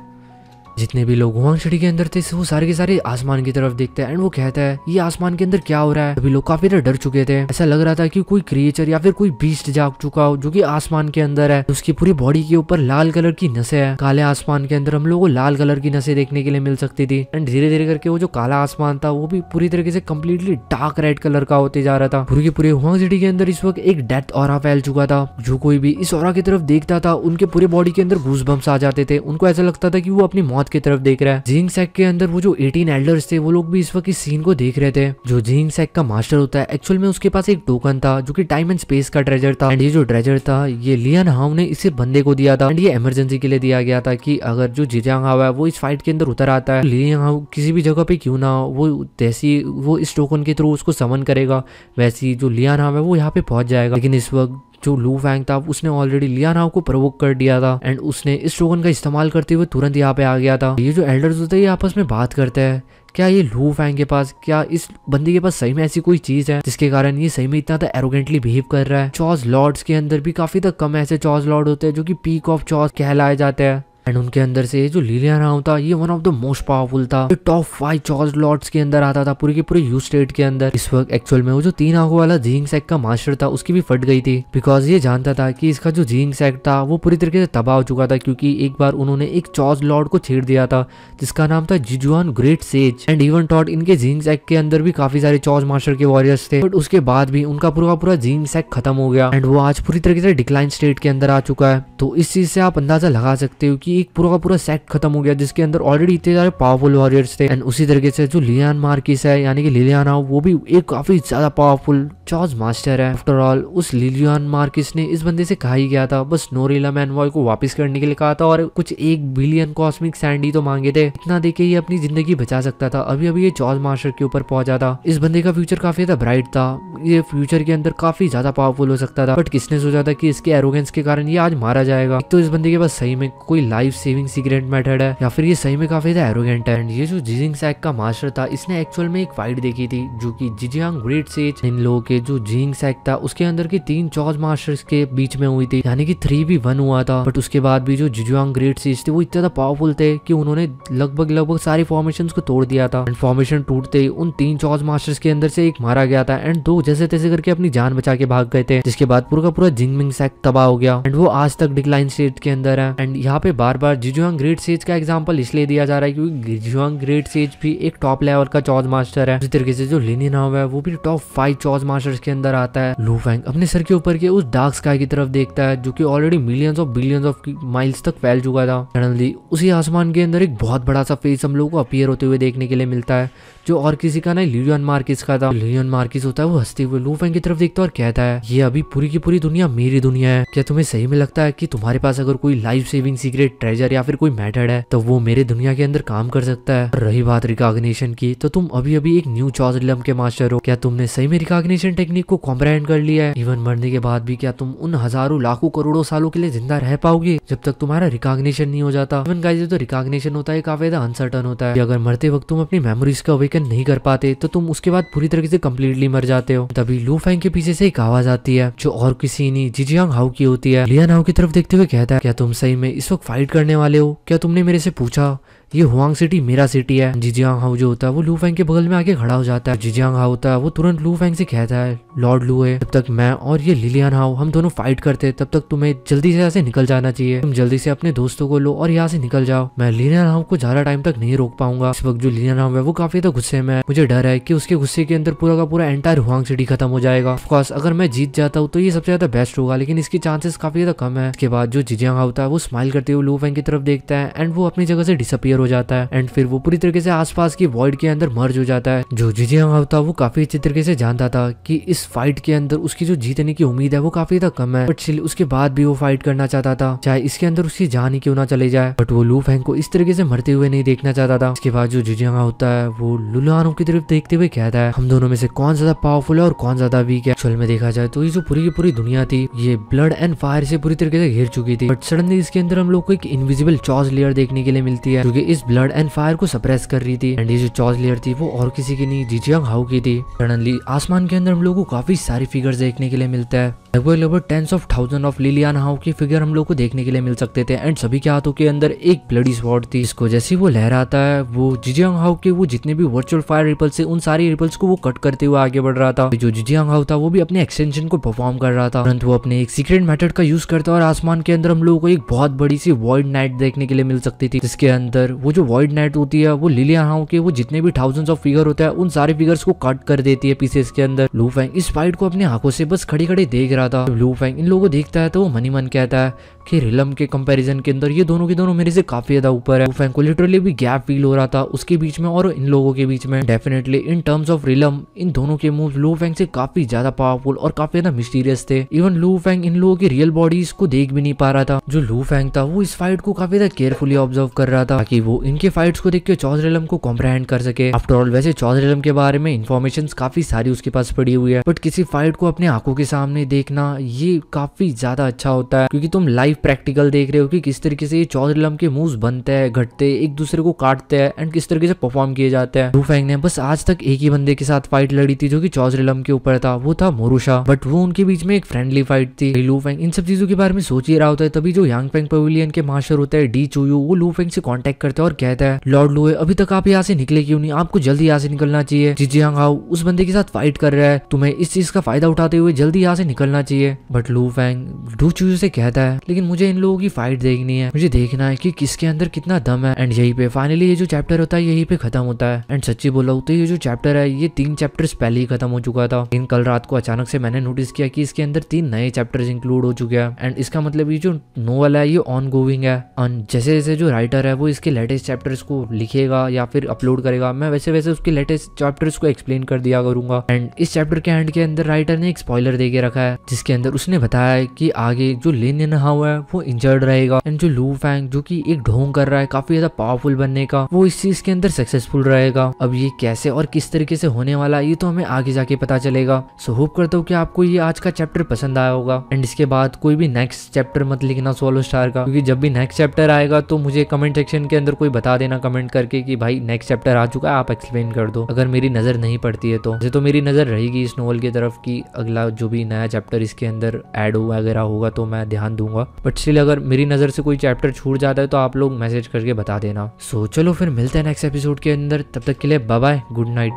जितने भी लोग छड़ी के अंदर थे वो सारे के सारे आसमान की तरफ देखते हैं एंड वो कहता है ये आसमान के अंदर क्या हो रहा है अभी लोग काफी डर चुके थे ऐसा लग रहा था कि कोई क्रिएचर या फिर कोई बीस्ट जाग चुका हो जो की आसमान के अंदर है उसकी पूरी बॉडी के ऊपर लाल कलर की नशे है काले आसमान के अंदर हम लोग को लाल कलर की नशे देखने के लिए मिल सकती थी एंड धीरे धीरे करके वो जो काला आसमान था वो भी पूरी तरीके से कम्प्लीटली डार्क रेड कलर का होते जा रहा था पूरी के पूरे हुआंग सिटी के अंदर इस वक्त एक डेथ और फैल चुका था जो कोई भी इस और की तरफ देखता था उनके पूरे बॉडी के अंदर घूस बम्स आ जाते थे उनको ऐसा लगता था कि वो अपनी मौत साउथ की तरफ देख रहा है जिंग सेक के अंदर वो जो एटीन एल्डर्स थे वो लोग भी इस वक्त इस सीन को देख रहे थे जो जिंग सेक का मास्टर होता है एक्चुअल में उसके पास एक टोकन था जो की टाइम एंड स्पेस का ट्रेजर था एंड ये जो ट्रेजर था ये लियन हाउ ने इसे बंदे को दिया था एंड ये इमरजेंसी के लिए दिया गया था की अगर जो जिजांग हाव है वो इस फाइट के अंदर उतर आता है लियन हाउ किसी भी जगह पे क्यों ना वो जैसी वो इस टोकन के थ्रू उसको समन करेगा वैसी जो लियान हाव है वो यहाँ पे पहुंच जाएगा लेकिन इस वक्त जो लू फैंग था उसने ऑलरेडी लिया नाव को प्रवोक कर दिया था एंड उसने इस टोकन का इस्तेमाल करते हुए तुरंत यहाँ पे आ गया था ये जो एल्डर्स होते हैं ये आपस में बात करते हैं क्या ये लू फैंग के पास क्या इस बंदी के पास सही में ऐसी कोई चीज है जिसके कारण ये सही में इतना एरोगेंटली बिहेव कर रहा है चौज लॉर्ड्स के अंदर भी काफी तक कम ऐसे चौज लॉर्ड होते हैं जो कि पीक ऑफ चौज कहलाए जाते हैं एंड उनके अंदर से जो लीलिया राव था ये one of the most powerful था टॉप फाइव चार्ज लॉर्ड्स के अंदर आता था पूरे के पूरे यू स्टेट के अंदर इस वक्त एक्चुअल में वो जो तीन आगो वाला जींग सेक का मास्टर था उसकी भी फट गई थी बिकॉज ये जानता था कि इसका जो जींग सेक था वो पूरी तरीके से तबाह हो चुका था क्योंकि एक बार उन्होंने एक चार्ज लॉर्ड को छेड़ दिया था जिसका नाम था Jijuan great sage and even though इनके जींग सेक के अंदर भी काफी सारे चार्ज मास्टर के वॉरियर्स थे बट उसके बाद भी उनका पूरा पूरा जींग सेक खत्म हो गया एंड वो आज पूरी तरीके से डिक्लाइन स्टेट के अंदर आ चुका है तो इस चीज से आप अंदाजा लगा सकते हो कि एक पूरा का पूरा सेट खत्म हो गया जिसके अंदर ऑलरेडी इतने सारे पावरफुल वॉरियर्स थे एंड उसी तरीके से जो लियान मार्किस है यानी कि लिलियाना वो भी एक काफी ज्यादा पावरफुल चार्ज मास्टर है आफ्टर ऑल उस लिलियान मार्किस ने इस बंदे से कहा ही गया था बस नोरेला मैनवॉय को वापिस करने के लिए कहा था और कुछ एक बिलियन कॉस्मिक सैंडी तो मांगे थे इतना देखे ये अपनी जिंदगी बचा सकता था अभी अभी ये चार्ज मास्टर के ऊपर पहुंचा था इस बंदे का फ्यूचर काफी ज्यादा ब्राइट था ये फ्यूचर के अंदर काफी ज्यादा पावरफुल हो सकता था बट किसने सोचा था कि इसके एरोगेंस के कारण ये आज मारा जाएगा तो इस बंदे के पास सही में कोई life life saving secret method है या फिर ये सही में काफी ज्यादा एरोगेंट है ये जो जिजिंग सैक का मास्टर था इसने एक्चुअल में एक फाइट देखी थी जो की जिजियांग ग्रेट सेज इन लोगों के जो जिंग सैक था उसके अंदर के तीन चौज मास्टर के बीच में हुई थी यानी कि थ्री भी वन हुआ था बट उसके बाद भी जो जिजुआंग ग्रेट सीज थे वो इतना पावरफुल थे कि उन्होंने लगभग लगभग सारी फॉर्मेशन को तोड़ दिया था एंड फॉर्मेशन टूटते ही उन तीन चौज मास्टर्स के अंदर से एक मारा गया था एंड दो जैसे तैसे करके अपनी जान बचा के भाग गए थे जिसके बाद पूरा का पूरा जिंगमिंग सैक तबाह हो गया एंड वो आज तक डिक्लाइन स्टेट के अंदर है एंड यहाँ पे बार बार जिजुआंग ग्रेट सेज का एग्जाम्पल इसलिए दिया जा रहा है क्योंकि जिजुआंग ग्रेट सेज भी एक टॉप लेवल का चौज मास्टर है उसी तरीके से जो लेनिन नाव है वो भी टॉप फाइव चौज मास्टर के अंदर आता है लू फैंग अपने सर के ऊपर के उस डार्क स्काई की तरफ देखता है जो की already millions of billions of miles तक फैल चुका था जनरली उसी आसमान के अंदर एक बहुत बड़ा सा फेस हम लोग को अपियर होते हुए देखने के लिए मिलता है जो और किसी का नहीं लियोन मार्किस का था लियोन मार्किस होता है वो हंसते हुए लूफैंग की तरफ देखता है और कहता है ये अभी पूरी की पूरी दुनिया मेरी दुनिया है क्या तुम्हें सही में लगता है कि तुम्हारे पास अगर कोई लाइफ सेविंग सीक्रेट ट्रेजर या फिर कोई मेथड है तो वो मेरे दुनिया के अंदर काम कर सकता है रही बात रिकॉग्निशन की तो तुम अभी अभी एक न्यू चौजलम के मास्टर हो क्या तुमने सही में रिकॉग्निशन टेक्निक को कॉम्प्रहेंड कर लिया है इवन मरने के बाद भी क्या तुम उन हजारों लाखों करोड़ों सालों के लिए जिंदा रह पाओगे जब तक तुम्हारा रिकॉग्निशन नहीं हो जाता इवन का तो रिकॉग्निशन होता है काफी अनसर्टन होता है अगर मरते वक्त तुम अपनी मेमोरीज का अवेकन नहीं कर पाते तो तुम उसके बाद पूरी तरीके से कम्प्लीटली मर जाते हो तभी लू फैंग के पीछे से एक आवाज आती है जो और किसी नहीं जिजियांग हाउ की होती है लियान हाउ की तरफ देखते हुए कहता है क्या तुम सही में इस वक्त फाइट करने वाले हो क्या तुमने मेरे से पूछा ये हुआंग सिटी मेरा सिटी है जिजियांग हाउ जो होता है वो लू फैंग के बगल में आके खड़ा हो जाता है जिजियांग हाउ होता है वो तुरंत लू फैंग से कहता है लॉर्ड लू है तब तक मैं और ये लिलियन हाउ हम दोनों फाइट करते तब तक तुम्हें जल्दी से यहाँ से निकल जाना चाहिए तुम जल्दी से अपने दोस्तों को लो और यहाँ से निकल जाओ मैं लिलियन हाउ को ज्यादा टाइम तक नहीं रोक पाऊंगा इस वक्त जो लिलियन हाउ है वो काफी ज्यादा गुस्से में है मुझे डर है की उसके गुस्से के अंदर पूरा का पूरा एंटायर हुआंग सिटी खत्म हो जाएगा ऑफकोर्स अगर मैं जीत जाता हूँ तो ये सबसे ज्यादा बेस्ट होगा लेकिन इसके चांसेस काफी ज्यादा कम है इसके बाद जो जिजियांग हाउ होता है वो स्माइल करते हुए लू फैंग की तरफ देखता है एंड वो अपनी जगह से डिसअपियर हो जाता है एंड फिर वो पूरी तरीके से आसपास की वर्ल्ड के अंदर मर्ज हो जाता है जो जीजे था वो काफी अच्छी तरीके से जानता था कि इस फाइट के अंदर उसकी जो जीतने की उम्मीद है वो काफी था कम है बट स्टिल उसके बाद भी वो फाइट करना चाहता था चाहे इसके अंदर उसकी जान ही क्यों ना चले जाए बट वो लू फैंग को इस तरीके से मरते हुए नहीं देखना चाहता था इसके बाद जो जीजे होता है वो लुलानो की तरफ देखते हुए कहता है हम दोनों में से कौन ज्यादा पावरफुल है और कौन ज्यादा वीक है एक्चुअल में देखा जाए तो ये जो पूरी की पूरी दुनिया थी ये ब्लड एंड फायर से पूरी तरीके से घिर चुकी थी बट सडनली इसके अंदर हम लोग को एक इनविजिबल चौज लेयर देखने के लिए मिलती है क्योंकि इस ब्लड एंड फायर को सप्रेस कर रही थी एंड ये जो चौज लेयर थी वो और किसी की नहीं जंग हाउ की थी सडनली आसमान के अंदर हम लोग को काफी सारी फिगर्स देखने के लिए मिलता है लगभग लगभग tens of thousand of Lilian Hao की फिगर हम लोग को देखने के लिए मिल सकते थे एंड सभी के हाथों के अंदर एक ब्लडी स्वॉर्ड थी इसको जैसे वो लहराता है वो जिजियांग हाउ के वो जितने भी वर्चुअल फायर रिपल्स है उन सारी रिपल्स को वो कट करते हुए आगे बढ़ रहा था जो जिजियांग हाउ था वो भी अपने एक्सटेंशन को परफॉर्म कर रहा था परंतु वो अपने एक सीक्रेट मेथड का यूज करता और आसमान के अंदर हम लोगों को एक बहुत बड़ी सी वर्ल्ड नाइट देखने के लिए मिल सकती थी जिसके अंदर वो जो वॉइड नाइट होती है वो लिलिया हाउ के वो जितने भी थाउजेंड्स ऑफ फिगर होता है उन सारे फिगर्स को कट कर देती है पीसेस के अंदर लू फैंग इस फाइट को अपनी आंखों से बस खड़े खड़े देख रहा था लू फैंग इन लोगों को देखता है तो वो मनी मन कहता है कि रिलम के कंपैरिजन के अंदर ये दोनों के दोनों मेरे से काफी ज्यादा ऊपर है लू फैंग को लिटरली भी गैप फील हो रहा था उसके बीच में और इन लोगों के बीच में definitely in terms of realm इन दोनों के मूव लू फैंग से काफी ज्यादा पावरफुल और काफी ज्यादा मिस्टीरियस थे इवन लू फैंग इन लोगों की रियल बॉडीज को देख भी नहीं पा रहा था जो लू फैंग था वो इस फाइट को काफी ज्यादा केयरफुली ऑब्जर्व कर रहा था कि वो इनके फाइट्स को देख के चौधरेलम को कॉम्प्रहेंड कर सके आफ्टर ऑल वैसे चौधरेलम के बारे में इन्फॉर्मेशन काफी सारी उसके पास पड़ी हुई है बट किसी फाइट को अपने आंखों के सामने देखना ये काफी ज्यादा अच्छा होता है क्योंकि तुम लाइव प्रैक्टिकल देख रहे हो कि किस तरीके से ये चौधरीलम के मूव बनते हैं घटते एक दूसरे को काटते हैं एंड किस तरीके से परफॉर्म किए जाते हैं रूफेंग ने बस आज तक एक ही बंदे के साथ फाइट लड़ी थी जो की चौधरीलम के ऊपर था वो था मोरूशा बट वो उनके बीच में एक फ्रेंडली फाइट थी लूफेंग इन सब चीजों के बारे में सोच ही रहा होता है तभी जो पेंग पवेलियन के मास्टर होता है डी यू वो लूफेंग से कॉन्टेक्ट करते देता और कहता है लॉर्ड लुए अभी तक आप यहाँ से निकले क्यों नहीं आपको जल्दी यहाँ से निकलना चाहिए जीजी हंग हाउ उस बंदे के साथ फाइट कर रहा है तुम्हें इस चीज का फायदा उठाते हुए जल्दी यहाँ से निकलना चाहिए बट लू फैंग डू चू से कहता है लेकिन मुझे इन लोगों की फाइट देखनी है मुझे देखना है की किसके अंदर कितना दम है एंड यही पे फाइनली ये जो चैप्टर होता है यही पे खत्म होता है एंड सच्ची बोला तो ये जो चैप्टर है ये तीन चैप्टर पहले ही खत्म हो चुका था लेकिन कल रात को अचानक से मैंने नोटिस किया कि इसके अंदर तीन नए चैप्टर इंक्लूड हो चुके हैं एंड इसका मतलब ये जो नोवेल है ये ऑन गोविंग है जैसे जैसे जो राइटर है वो इसके लेटर लेटेस्ट चैप्टर्स को लिखेगा या फिर अपलोड करेगा मैं वैसे वैसे उसके लेटेस्ट चैप्टर्स को एक्सप्लेन कर दिया करूंगा एंड इस चैप्टर के एंड के अंदर राइटर ने एक स्पॉयलर दे के रखा है जिसके अंदर उसने बताया है कि आगे जो लेन देन हुआ है वो इंजर्ड रहेगा एंड जो लू फैंग जो की एक ढोंग कर रहा है काफी ज्यादा पावरफुल बनने का वो इस चीज के अंदर सक्सेसफुल रहेगा अब ये कैसे और किस तरीके से होने वाला ये तो हमें आगे जाके पता चलेगा सो होप करता हूँ कि आपको ये आज का चैप्टर पसंद आया होगा एंड इसके बाद कोई भी नेक्स्ट चैप्टर मत लिखना सोलो स्टार का क्योंकि जब भी नेक्स्ट चैप्टर आएगा तो मुझे कमेंट सेक्शन के अंदर कोई बता देना कमेंट करके कि भाई नेक्स्ट चैप्टर आ चुका है आप एक्सप्लेन कर दो अगर मेरी नज़र नहीं पड़ती है तो जैसे तो मेरी नज़र रहेगी इस नॉवल की तरफ कि अगला जो भी नया चैप्टर इसके अंदर एड वगैरह होगा तो मैं ध्यान दूंगा बट स्टिल अगर मेरी नज़र से कोई चैप्टर छूट जाता है तो आप लोग मैसेज करके बता देना सो चलो फिर मिलते हैं नेक्स्ट एपिसोड के अंदर तब तक के लिए बाय गुड नाइट